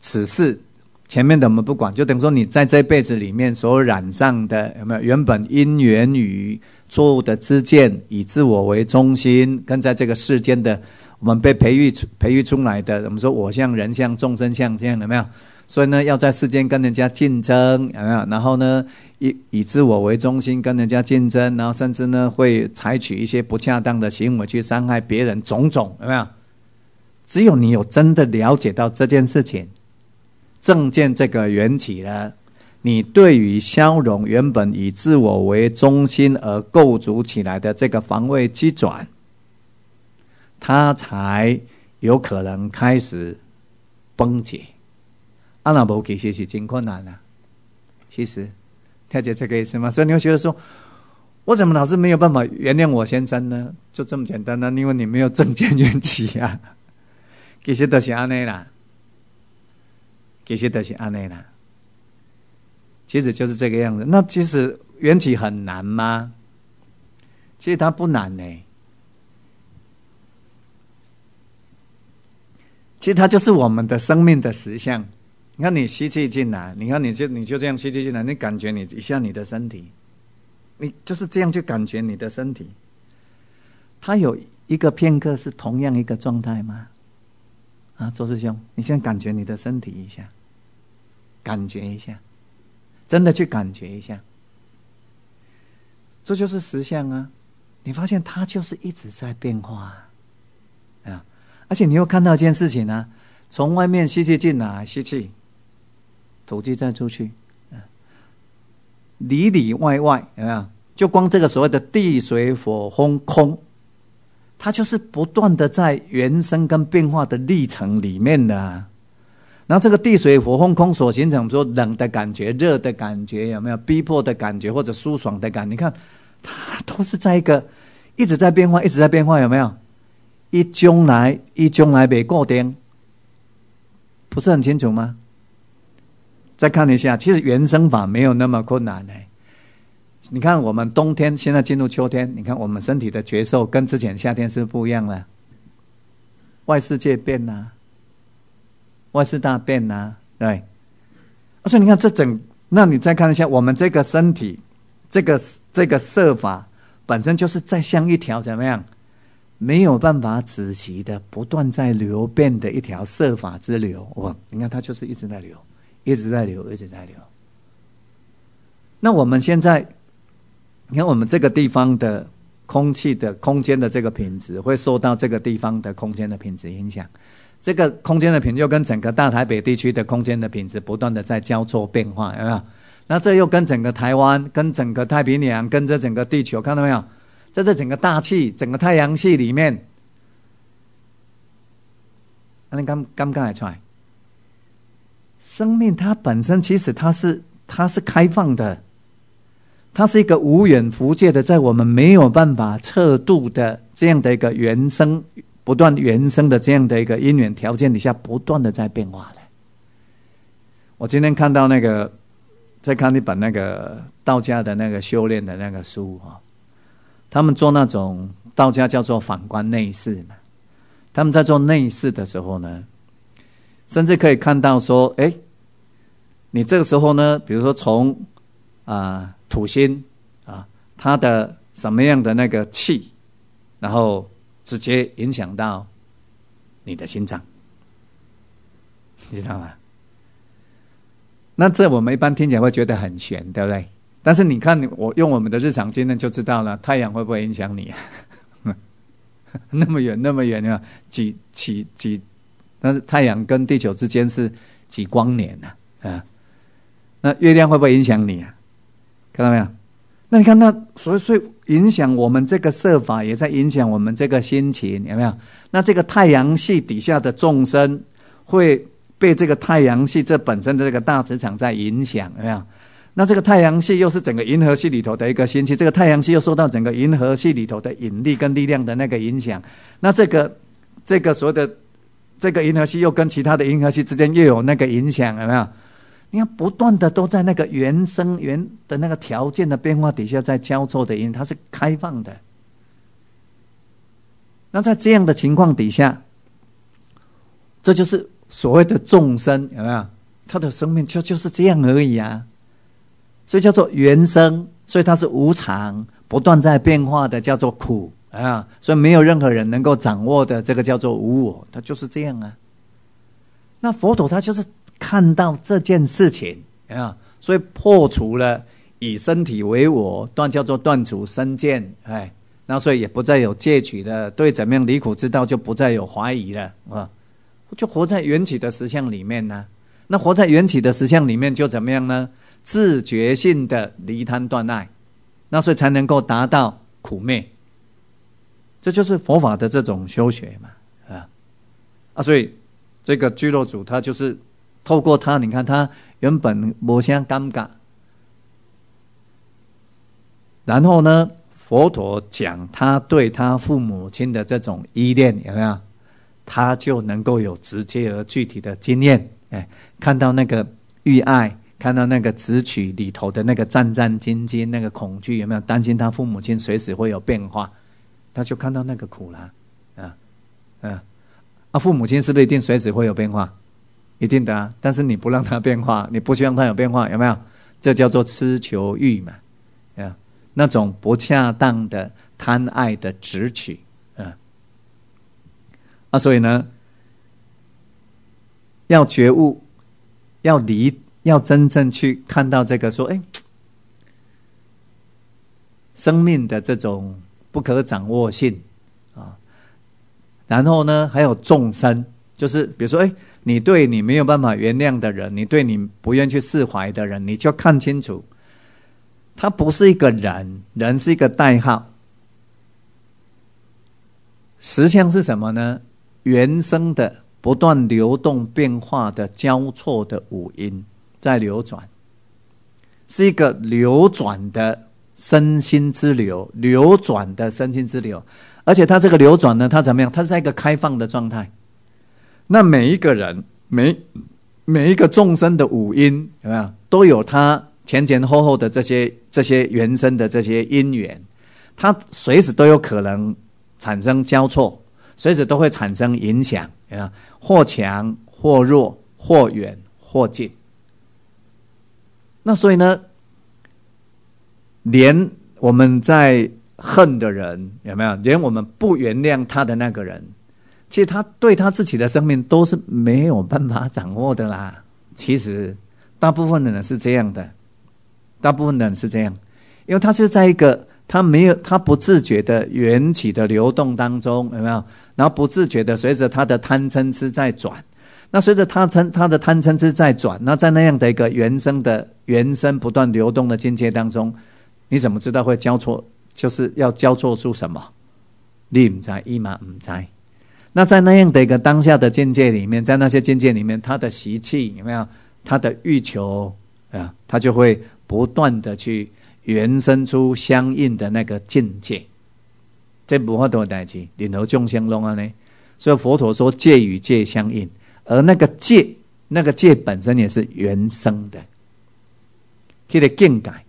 此事前面的我们不管，就等于说你在这辈子里面所染上的有没有原本因缘与错误的知见，以自我为中心，跟在这个世间的我们被培育培育出来的，我们说我像人像众生像这样有没有？所以呢，要在世间跟人家竞争，有没有？然后呢，以以自我为中心跟人家竞争，然后甚至呢，会采取一些不恰当的行为去伤害别人，种种有没有？只有你有真的了解到这件事情，正见这个缘起了，你对于消融原本以自我为中心而构筑起来的这个防卫机转，它才有可能开始崩解。阿拉无给些是真困难啦，其实，了解这个意思吗？所以你会觉得说，我怎么老是没有办法原谅我先生呢？就这么简单啦，因为你没有正见缘起啊。其实都是安内啦，其实都是安内啦。其实就是这个样子。那其实缘起很难吗？其实它不难呢。其实它就是我们的生命的实相。你看，你吸气进来，你看，你就你就这样吸气进来，你感觉你一下你的身体，你就是这样去感觉你的身体。它有一个片刻是同样一个状态吗？啊，周师兄，你先感觉你的身体一下，感觉一下，真的去感觉一下，这就是实相啊！你发现它就是一直在变化啊！而且你又看到一件事情呢，从外面吸气进来，吸气。手机再出去，嗯，里里外外有没有？就光这个所谓的地水火风空，它就是不断的在原生跟变化的历程里面的。然后这个地水火风空所形成，说冷的感觉、热的感觉，有没有？逼迫的感觉或者舒爽的感觉？你看，它都是在一个一直在变化，一直在变化，有没有？一将来一将来没固定，不是很清楚吗？再看一下，其实原生法没有那么困难呢。你看，我们冬天现在进入秋天，你看我们身体的觉受跟之前夏天是不一样了。外世界变呐，外世大变呐，对。所以你看这整，那你再看一下我们这个身体，这个这个设法本身就是在像一条怎么样，没有办法止息的，不断在流变的一条设法之流。哇，你看它就是一直在流。一直在流，一直在流。那我们现在，你看我们这个地方的空气的空间的这个品质，会受到这个地方的空间的品质影响。这个空间的品，又跟整个大台北地区的空间的品质不断的在交错变化，有没有？那这又跟整个台湾，跟整个太平洋，跟着整个地球，看到没有？在这整个大气、整个太阳系里面，那你刚刚刚也出来。生命它本身其实它是它是开放的，它是一个无远弗届的，在我们没有办法测度的这样的一个原生、不断原生的这样的一个因缘条件底下，不断的在变化的。我今天看到那个在看一本那个道家的那个修炼的那个书啊，他们做那种道家叫做反观内视嘛，他们在做内视的时候呢，甚至可以看到说，哎。你这个时候呢，比如说从啊土星啊，它的什么样的那个气，然后直接影响到你的心脏，你知道吗？那这我们一般听起来会觉得很玄，对不对？但是你看，我用我们的日常经验就知道了，太阳会不会影响你？那么远那么远，啊，几几几，但是太阳跟地球之间是几光年呢？啊。那月亮会不会影响你啊？看到没有？那你看，那所以所以影响我们这个设法，也在影响我们这个心情，有没有？那这个太阳系底下的众生会被这个太阳系这本身的这个大磁场在影响，有没有？那这个太阳系又是整个银河系里头的一个星系，这个太阳系又受到整个银河系里头的引力跟力量的那个影响。那这个这个所谓的这个银河系又跟其他的银河系之间又有那个影响，有没有？你要不断的都在那个原生原的那个条件的变化底下，在交错的因，它是开放的。那在这样的情况底下，这就是所谓的众生，有没有？他的生命就就是这样而已啊。所以叫做原生，所以它是无常，不断在变化的，叫做苦啊。所以没有任何人能够掌握的，这个叫做无我，它就是这样啊。那佛陀他就是。看到这件事情啊，所以破除了以身体为我断叫做断除身见，哎，那所以也不再有戒取的，对怎么样离苦之道就不再有怀疑了啊，就活在缘起的实相里面呢。那活在缘起的实相里面就怎么样呢？自觉性的离贪断爱，那所以才能够达到苦灭。这就是佛法的这种修学嘛，啊啊，所以这个居落主他就是。透过他，你看他原本无相尴尬，然后呢，佛陀讲他对他父母亲的这种依恋，有没有？他就能够有直接而具体的经验，哎，看到那个欲爱，看到那个直取里头的那个战战兢兢、那个恐惧，有没有？担心他父母亲随时会有变化，他就看到那个苦了，啊，啊，啊，父母亲是不是一定随时会有变化？一定的啊，但是你不让它变化，你不希望它有变化，有没有？这叫做痴求欲嘛，啊，那种不恰当的贪爱的执取，啊，那所以呢，要觉悟，要离，要真正去看到这个，说，哎，生命的这种不可掌握性啊。然后呢，还有众生，就是比如说，哎。你对你没有办法原谅的人，你对你不愿去释怀的人，你就看清楚，他不是一个人，人是一个代号。实相是什么呢？原生的不断流动变化的交错的五音在流转，是一个流转的身心之流，流转的身心之流，而且它这个流转呢，它怎么样？它是在一个开放的状态。那每一个人，每每一个众生的五音，有没有，都有他前前后后的这些这些原生的这些因缘，他随时都有可能产生交错，随时都会产生影响啊，或强或弱，或远或近。那所以呢，连我们在恨的人有没有，连我们不原谅他的那个人。其实他对他自己的生命都是没有办法掌握的啦。其实，大部分的人是这样的，大部分的人是这样，因为他是在一个他没有他不自觉的缘起的流动当中，有没有？然后不自觉的随着他的贪嗔痴在转，那随着他贪他的贪嗔痴在转，那在那样的一个原生的原生不断流动的境界当中，你怎么知道会交错？就是要交错出什么？你唔在，一麻唔在。那在那样的一个当下的境界里面，在那些境界里面，他的习气有没有？他的欲求啊，他就会不断的去延伸出相应的那个境界。这不话多呆机，点头众生聋啊呢。所以佛陀说，戒与戒相应，而那个戒，那个戒本身也是原生的。现在更改，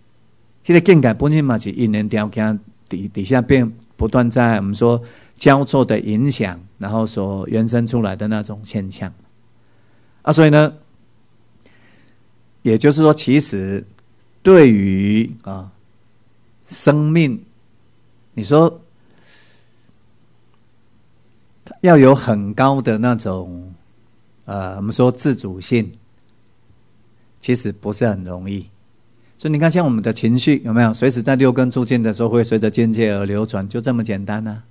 现个境界本身嘛是一年条件底底下变不断在我们说。交错的影响，然后所延伸出来的那种现象啊，所以呢，也就是说，其实对于啊生命，你说要有很高的那种呃，我们说自主性，其实不是很容易。所以你看，像我们的情绪有没有，随时在六根触境的时候，会随着境界而流转，就这么简单呢？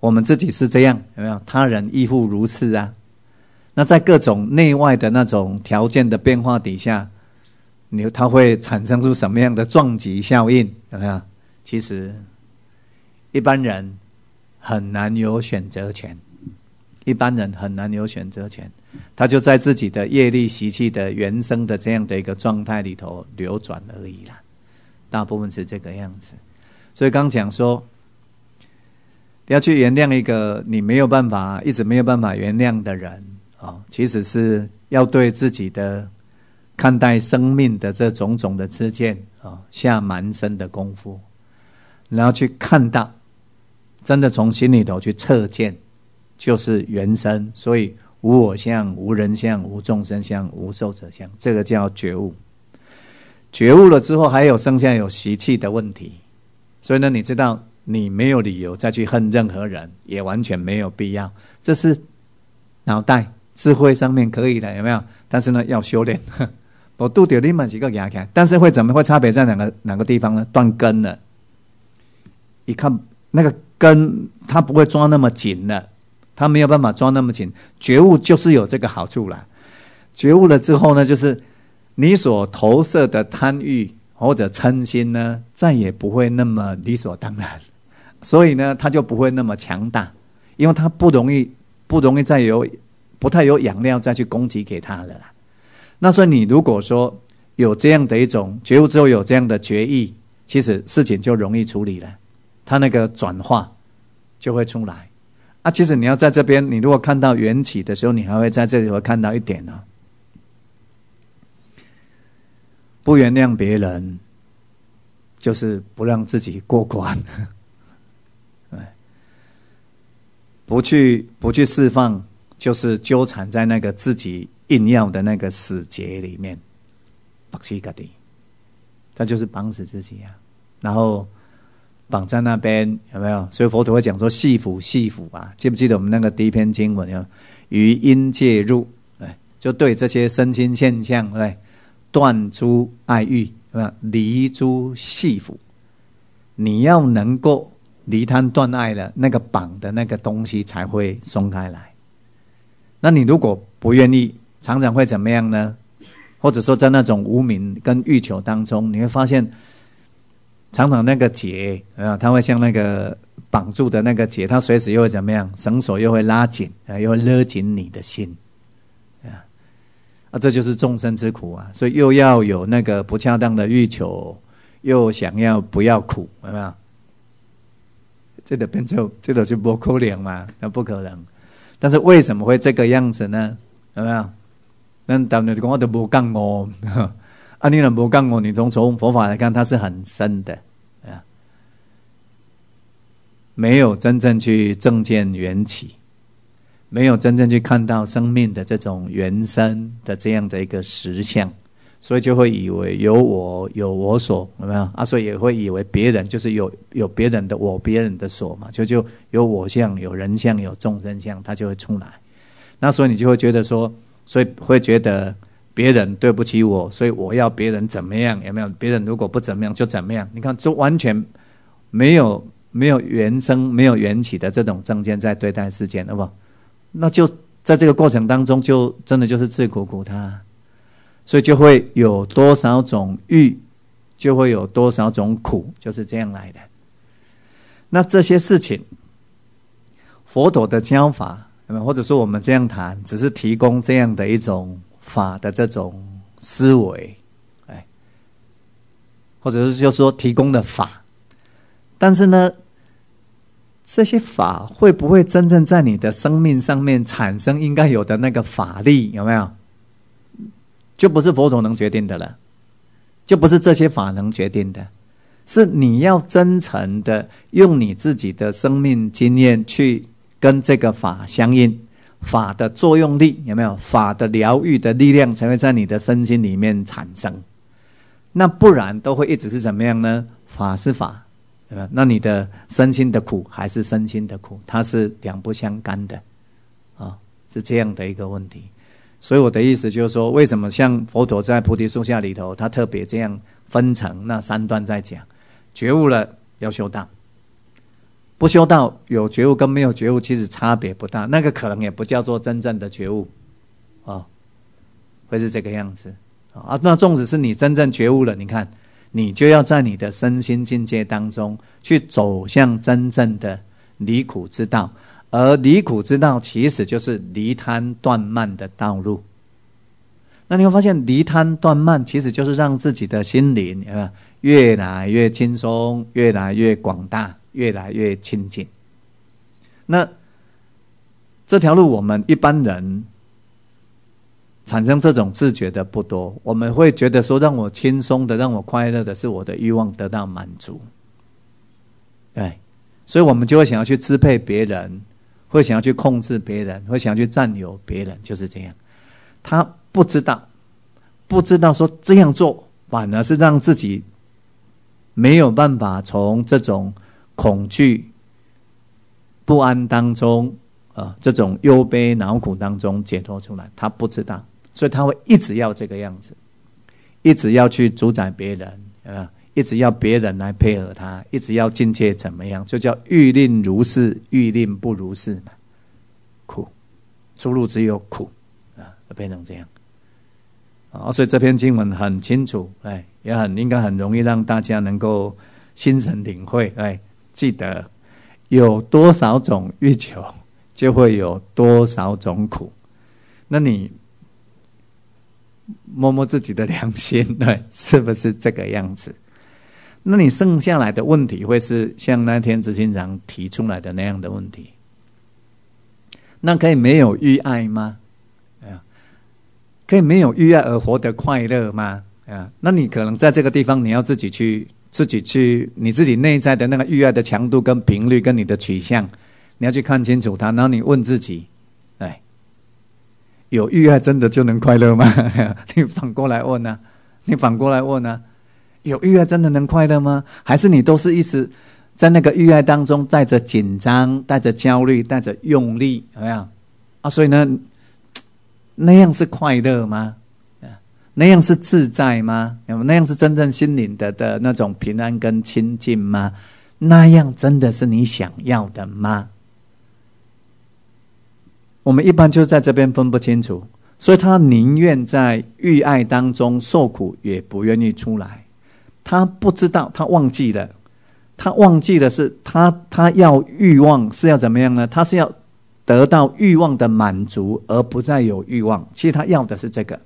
我们自己是这样，有没有？他人亦复如此啊！那在各种内外的那种条件的变化底下，你它会产生出什么样的撞击效应？有没有？其实一般人很难有选择权，一般人很难有选择权，他就在自己的业力习气的原生的这样的一个状态里头流转而已啦。大部分是这个样子，所以刚讲说。要去原谅一个你没有办法、一直没有办法原谅的人啊，其实是要对自己的看待生命的这种种的知见啊下蛮深的功夫，然后去看到真的从心里头去测见就是原生，所以无我相、无人相、无众生相、无寿者相，这个叫觉悟。觉悟了之后，还有剩下有习气的问题，所以呢，你知道。你没有理由再去恨任何人，也完全没有必要。这是脑袋智慧上面可以的，有没有？但是呢，要修炼。我 度掉你们几个亚看，但是会怎么会差别在哪个哪个地方呢？断根了。一看那个根，它不会抓那么紧了，它没有办法抓那么紧。觉悟就是有这个好处了。觉悟了之后呢，就是你所投射的贪欲或者嗔心呢，再也不会那么理所当然。所以呢，他就不会那么强大，因为他不容易、不容易再有、不太有养料再去供给给他了。啦。那所以你如果说有这样的一种觉悟之后，有这样的决议，其实事情就容易处理了，他那个转化就会出来。啊，其实你要在这边，你如果看到缘起的时候，你还会在这里会看到一点呢。不原谅别人，就是不让自己过关。不去不去释放，就是纠缠在那个自己硬要的那个死结里面，把西格蒂，他就是绑死自己呀，然后绑在那边有没有？所以佛陀会讲说系缚系缚啊，记不记得我们那个第一篇经文啊？余因介入，哎，就对这些身心现象，对断诸爱欲，对吧？离诸系缚，你要能够。离贪断爱了，那个绑的那个东西才会松开来。那你如果不愿意，常常会怎么样呢？或者说，在那种无明跟欲求当中，你会发现，常常那个结啊，它会像那个绑住的那个结，它随时又会怎么样？绳索又会拉紧啊，又会勒紧你的心啊啊！这就是众生之苦啊！所以又要有那个不恰当的欲求，又想要不要苦，有没有？这个变丑，这个就不可能嘛？那不可能。但是为什么会这个样子呢？有没有？那当然们讲我都不干我，啊，你都不干我。你从从佛法来看，它是很深的啊，没有真正去正见缘起，没有真正去看到生命的这种原生的这样的一个实相。所以就会以为有我有我所有没有啊？所以也会以为别人就是有有别人的我别人的所嘛，就就有我相有人相有众生相，他就会出来。那所以你就会觉得说，所以会觉得别人对不起我，所以我要别人怎么样有没有？别人如果不怎么样就怎么样？你看，就完全没有没有原生没有缘起的这种证件在对待世间，对不？那就在这个过程当中，就真的就是自苦苦他。所以就会有多少种欲，就会有多少种苦，就是这样来的。那这些事情，佛陀的教法，或者说我们这样谈，只是提供这样的一种法的这种思维，哎，或者是就说提供的法，但是呢，这些法会不会真正在你的生命上面产生应该有的那个法力？有没有？就不是佛陀能决定的了，就不是这些法能决定的，是你要真诚的用你自己的生命经验去跟这个法相应，法的作用力有没有？法的疗愈的力量才会在你的身心里面产生，那不然都会一直是怎么样呢？法是法，对吧？那你的身心的苦还是身心的苦，它是两不相干的啊，是这样的一个问题。所以我的意思就是说，为什么像佛陀在菩提树下里头，他特别这样分成那三段在讲，觉悟了要修道，不修道有觉悟跟没有觉悟其实差别不大，那个可能也不叫做真正的觉悟，啊，会是这个样子啊那种子是你真正觉悟了，你看，你就要在你的身心境界当中去走向真正的离苦之道。而离苦之道，其实就是离贪断慢的道路。那你会发现，离贪断慢其实就是让自己的心灵啊越来越轻松，越来越广大，越来越亲近。那这条路，我们一般人产生这种自觉的不多。我们会觉得说，让我轻松的，让我快乐的是我的欲望得到满足。哎，所以我们就会想要去支配别人。会想要去控制别人，会想要去占有别人，就是这样。他不知道，不知道说这样做反而是让自己没有办法从这种恐惧、不安当中，啊，这种忧悲恼苦当中解脱出来。他不知道，所以他会一直要这个样子，一直要去主宰别人，啊。一直要别人来配合他，一直要境界怎么样，就叫欲令如是，欲令不如是，苦，出路只有苦啊，变成这样啊！所以这篇经文很清楚，哎，也很应该很容易让大家能够心神领会，哎，记得有多少种欲求，就会有多少种苦。那你摸摸自己的良心，对，是不是这个样子？那你剩下来的问题会是像那天执行长提出来的那样的问题？那可以没有欲爱吗？可以没有欲爱而活得快乐吗？啊？那你可能在这个地方，你要自己去，自己去，你自己内在的那个欲爱的强度、跟频率、跟你的取向，你要去看清楚它。然后你问自己：，哎，有欲爱真的就能快乐吗？你反过来问啊！你反过来问啊！有欲爱真的能快乐吗？还是你都是一直在那个欲爱当中，带着紧张，带着焦虑，带着用力，怎么样？啊，所以呢，那样是快乐吗？那样是自在吗？那那样是真正心灵的的那种平安跟亲近吗？那样真的是你想要的吗？我们一般就在这边分不清楚，所以他宁愿在欲爱当中受苦，也不愿意出来。他不知道，他忘记了，他忘记的是，他他要欲望是要怎么样呢？他是要得到欲望的满足，而不再有欲望。其实他要的是这个，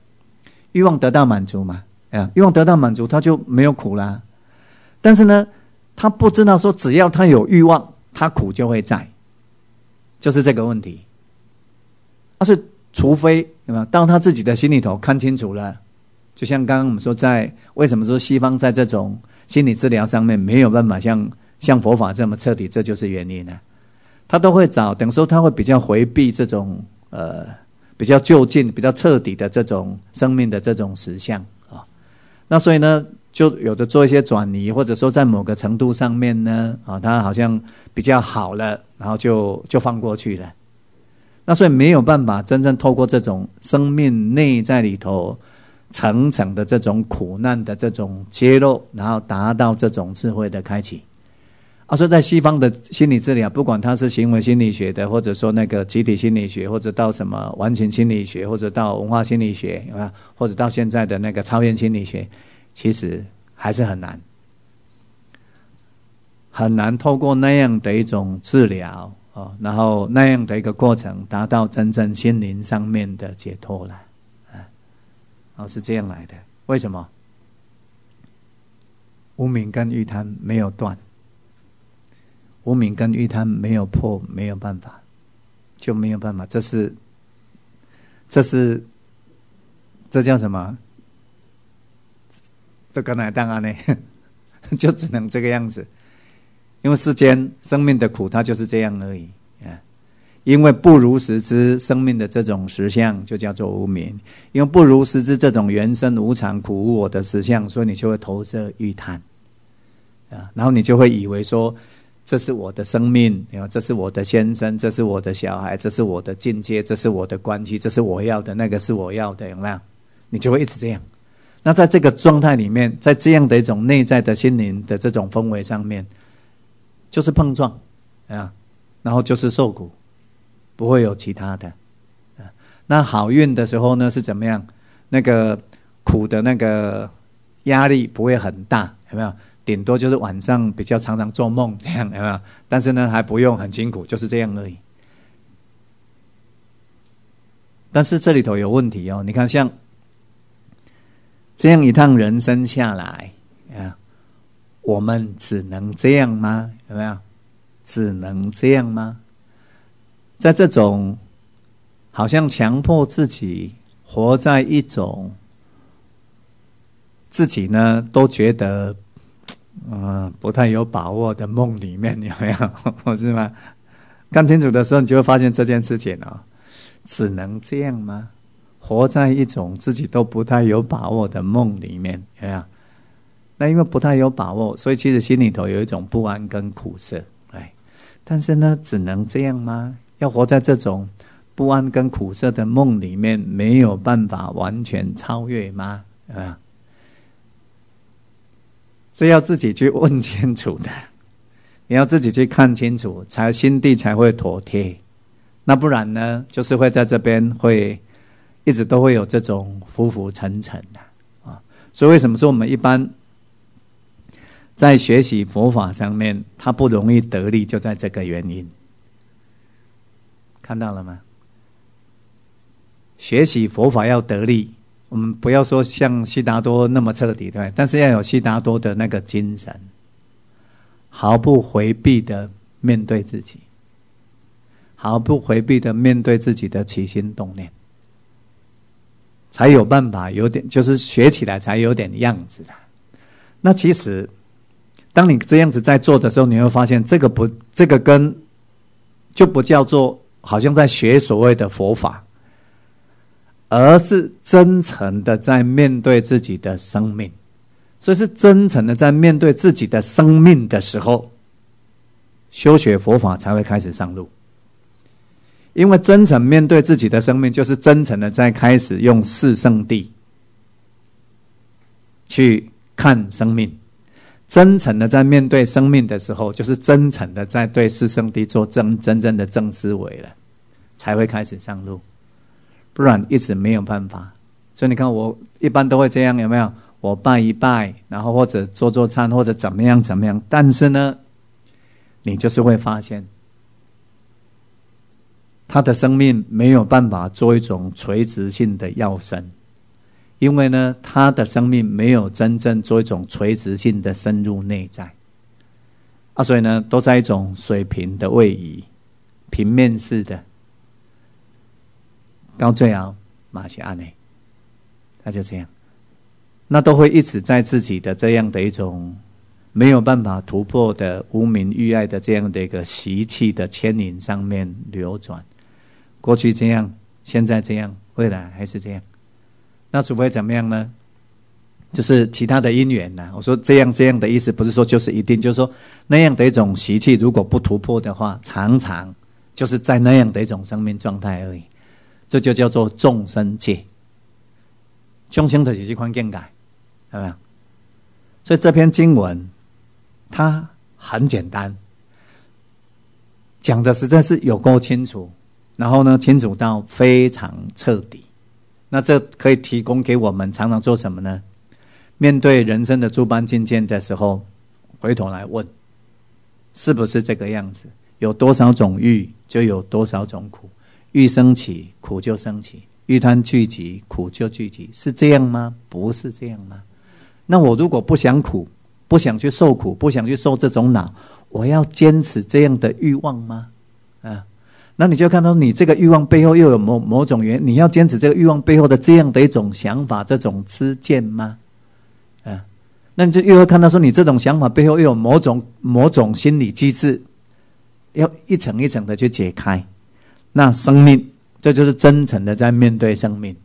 欲望得到满足嘛？啊，欲望得到满足，他就没有苦啦。但是呢，他不知道说，只要他有欲望，他苦就会在，就是这个问题。他是除非有没有到他自己的心里头看清楚了。就像刚刚我们说，在为什么说西方在这种心理治疗上面没有办法像像佛法这么彻底，这就是原因啊。他都会找，等于说他会比较回避这种呃比较就近、比较彻底的这种生命的这种实相啊。那所以呢，就有的做一些转移，或者说在某个程度上面呢啊，他好像比较好了，然后就就放过去了。那所以没有办法真正透过这种生命内在里头。层层的这种苦难的这种揭露，然后达到这种智慧的开启。啊，说在西方的心理治疗，不管他是行为心理学的，或者说那个集体心理学，或者到什么完全心理学，或者到文化心理学啊，或者到现在的那个超验心理学，其实还是很难，很难透过那样的一种治疗啊，然后那样的一个过程，达到真正心灵上面的解脱了。然后是这样来的，为什么？无名跟玉贪没有断，无名跟玉贪没有破，没有办法，就没有办法。这是，这是，这叫什么？这个哪当啊呢？就只能这个样子，因为世间生命的苦，它就是这样而已。因为不如实知生命的这种实相，就叫做无明。因为不如实知这种原生无常、苦、无我的实相，所以你就会投射欲贪啊，然后你就会以为说这是我的生命，然后这是我的先生，这是我的小孩，这是我的境界，这是我的关系，这是我要的那个，是我要的，有没有？你就会一直这样。那在这个状态里面，在这样的一种内在的心灵的这种氛围上面，就是碰撞啊，然后就是受苦。不会有其他的，那好运的时候呢是怎么样？那个苦的那个压力不会很大，有没有？顶多就是晚上比较常常做梦这样，有没有？但是呢还不用很辛苦，就是这样而已。但是这里头有问题哦，你看像这样一趟人生下来啊，我们只能这样吗？有没有？只能这样吗？在这种，好像强迫自己活在一种自己呢都觉得，呃不太有把握的梦里面，有没有？是吗？看清楚的时候，你就会发现这件事情啊，只能这样吗？活在一种自己都不太有把握的梦里面，有没有？那因为不太有把握，所以其实心里头有一种不安跟苦涩。哎，但是呢，只能这样吗？要活在这种不安跟苦涩的梦里面，没有办法完全超越吗？啊，是要自己去问清楚的。你要自己去看清楚，才心地才会妥帖。那不然呢，就是会在这边会一直都会有这种浮浮沉沉的啊。所以为什么说我们一般在学习佛法上面，他不容易得力，就在这个原因。看到了吗？学习佛法要得力，我们不要说像悉达多那么彻底，对但是要有悉达多的那个精神，毫不回避的面对自己，毫不回避的面对自己的起心动念，才有办法有点，就是学起来才有点样子的。那其实，当你这样子在做的时候，你会发现这个不，这个跟就不叫做。好像在学所谓的佛法，而是真诚的在面对自己的生命，所以是真诚的在面对自己的生命的时候，修学佛法才会开始上路。因为真诚面对自己的生命，就是真诚的在开始用四圣地去看生命。真诚的在面对生命的时候，就是真诚的在对师生弟做真真正的正思维了，才会开始上路，不然一直没有办法。所以你看，我一般都会这样，有没有？我拜一拜，然后或者做做餐，或者怎么样怎么样。但是呢，你就是会发现，他的生命没有办法做一种垂直性的要生。因为呢，他的生命没有真正做一种垂直性的深入内在，啊，所以呢，都在一种水平的位移、平面式的。高最后马西阿内，他就这样，那都会一直在自己的这样的一种没有办法突破的无名欲爱的这样的一个习气的牵引上面流转，过去这样，现在这样，未来还是这样。那除非怎么样呢？就是其他的因缘呐。我说这样这样的意思，不是说就是一定，就是说那样的一种习气，如果不突破的话，常常就是在那样的一种生命状态而已。这就叫做众生界。众生的习些关键点，有没有？所以这篇经文它很简单，讲的实在是有够清楚，然后呢，清楚到非常彻底。那这可以提供给我们常常做什么呢？面对人生的诸般境界的时候，回头来问：是不是这个样子？有多少种欲，就有多少种苦；欲升起，苦就升起；欲贪聚集，苦就聚集。是这样吗？不是这样吗？那我如果不想苦，不想去受苦，不想去受这种恼，我要坚持这样的欲望吗？啊？那你就看到你这个欲望背后又有某某种原，你要坚持这个欲望背后的这样的一种想法、这种知见吗？啊，那你就又要看到说你这种想法背后又有某种某种心理机制，要一层一层的去解开。那生命，这就是真诚的在面对生命。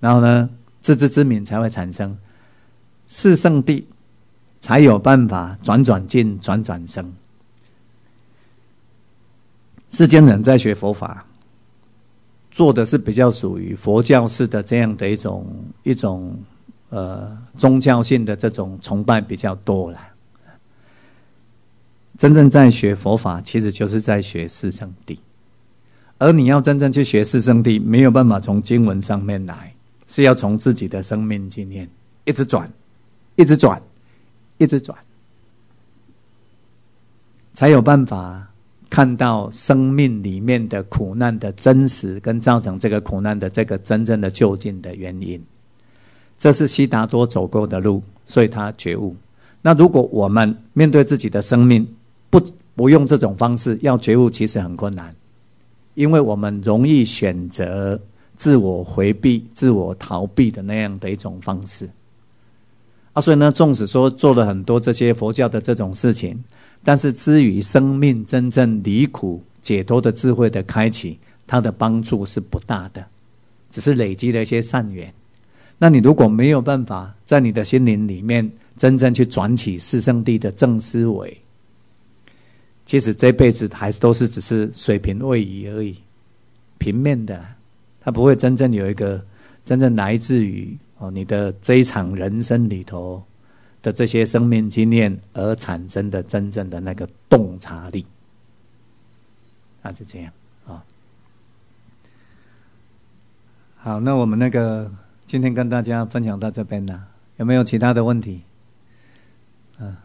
然后呢，自知之明才会产生，是圣地，才有办法转转进、转转生。世间人在学佛法，做的是比较属于佛教式的这样的一种一种呃宗教性的这种崇拜比较多了。真正在学佛法，其实就是在学四圣谛。而你要真正去学四圣谛，没有办法从经文上面来，是要从自己的生命经验一直转，一直转，一直转，才有办法。看到生命里面的苦难的真实，跟造成这个苦难的这个真正的究竟的原因，这是悉达多走过的路，所以他觉悟。那如果我们面对自己的生命，不不用这种方式要觉悟，其实很困难，因为我们容易选择自我回避、自我逃避的那样的一种方式。啊，所以呢，纵使说做了很多这些佛教的这种事情。但是，至于生命真正离苦解脱的智慧的开启，它的帮助是不大的，只是累积了一些善缘。那你如果没有办法在你的心灵里面真正去转起四圣地的正思维，其实这辈子还是都是只是水平位移而已，平面的，它不会真正有一个真正来自于哦你的这一场人生里头。的这些生命经验而产生的真正的那个洞察力，啊，是这样啊。好，那我们那个今天跟大家分享到这边了，有没有其他的问题？嗯，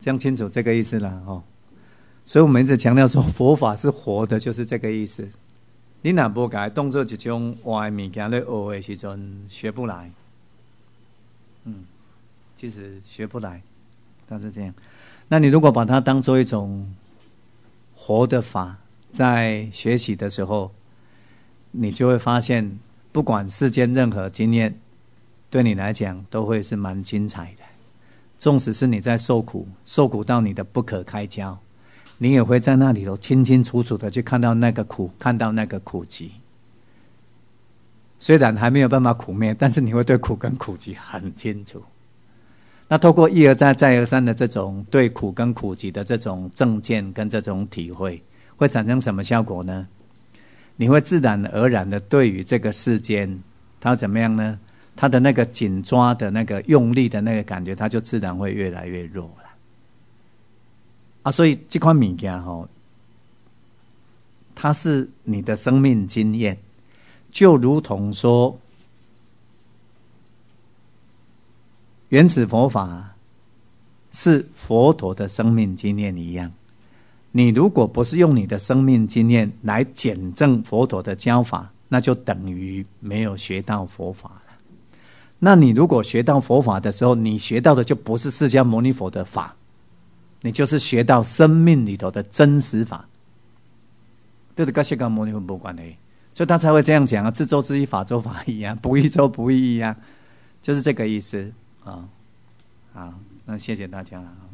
讲清楚这个意思了哦。所以我们一直强调说佛法是活的，就是这个意思。你拿不改动作一种外物件来学的时阵，学不来。嗯，其实学不来，但是这样。那你如果把它当做一种活的法，在学习的时候，你就会发现，不管世间任何经验，对你来讲都会是蛮精彩的。纵使是你在受苦，受苦到你的不可开交，你也会在那里头清清楚楚的去看到那个苦，看到那个苦集。虽然还没有办法苦灭，但是你会对苦跟苦集很清楚。那透过一而再、再而三的这种对苦跟苦集的这种正见跟这种体会，会产生什么效果呢？你会自然而然的对于这个世间，它怎么样呢？它的那个紧抓的那个用力的那个感觉，它就自然会越来越弱了。啊，所以这块米家吼，它是你的生命经验。就如同说，原始佛法是佛陀的生命经验一样，你如果不是用你的生命经验来检证佛陀的教法，那就等于没有学到佛法了。那你如果学到佛法的时候，你学到的就不是释迦牟尼佛的法，你就是学到生命里头的真实法，都是跟释迦牟尼佛无关系。所以他才会这样讲啊，自作自一，法作法一啊，不义作不义一啊，就是这个意思啊。好，那谢谢大家。了。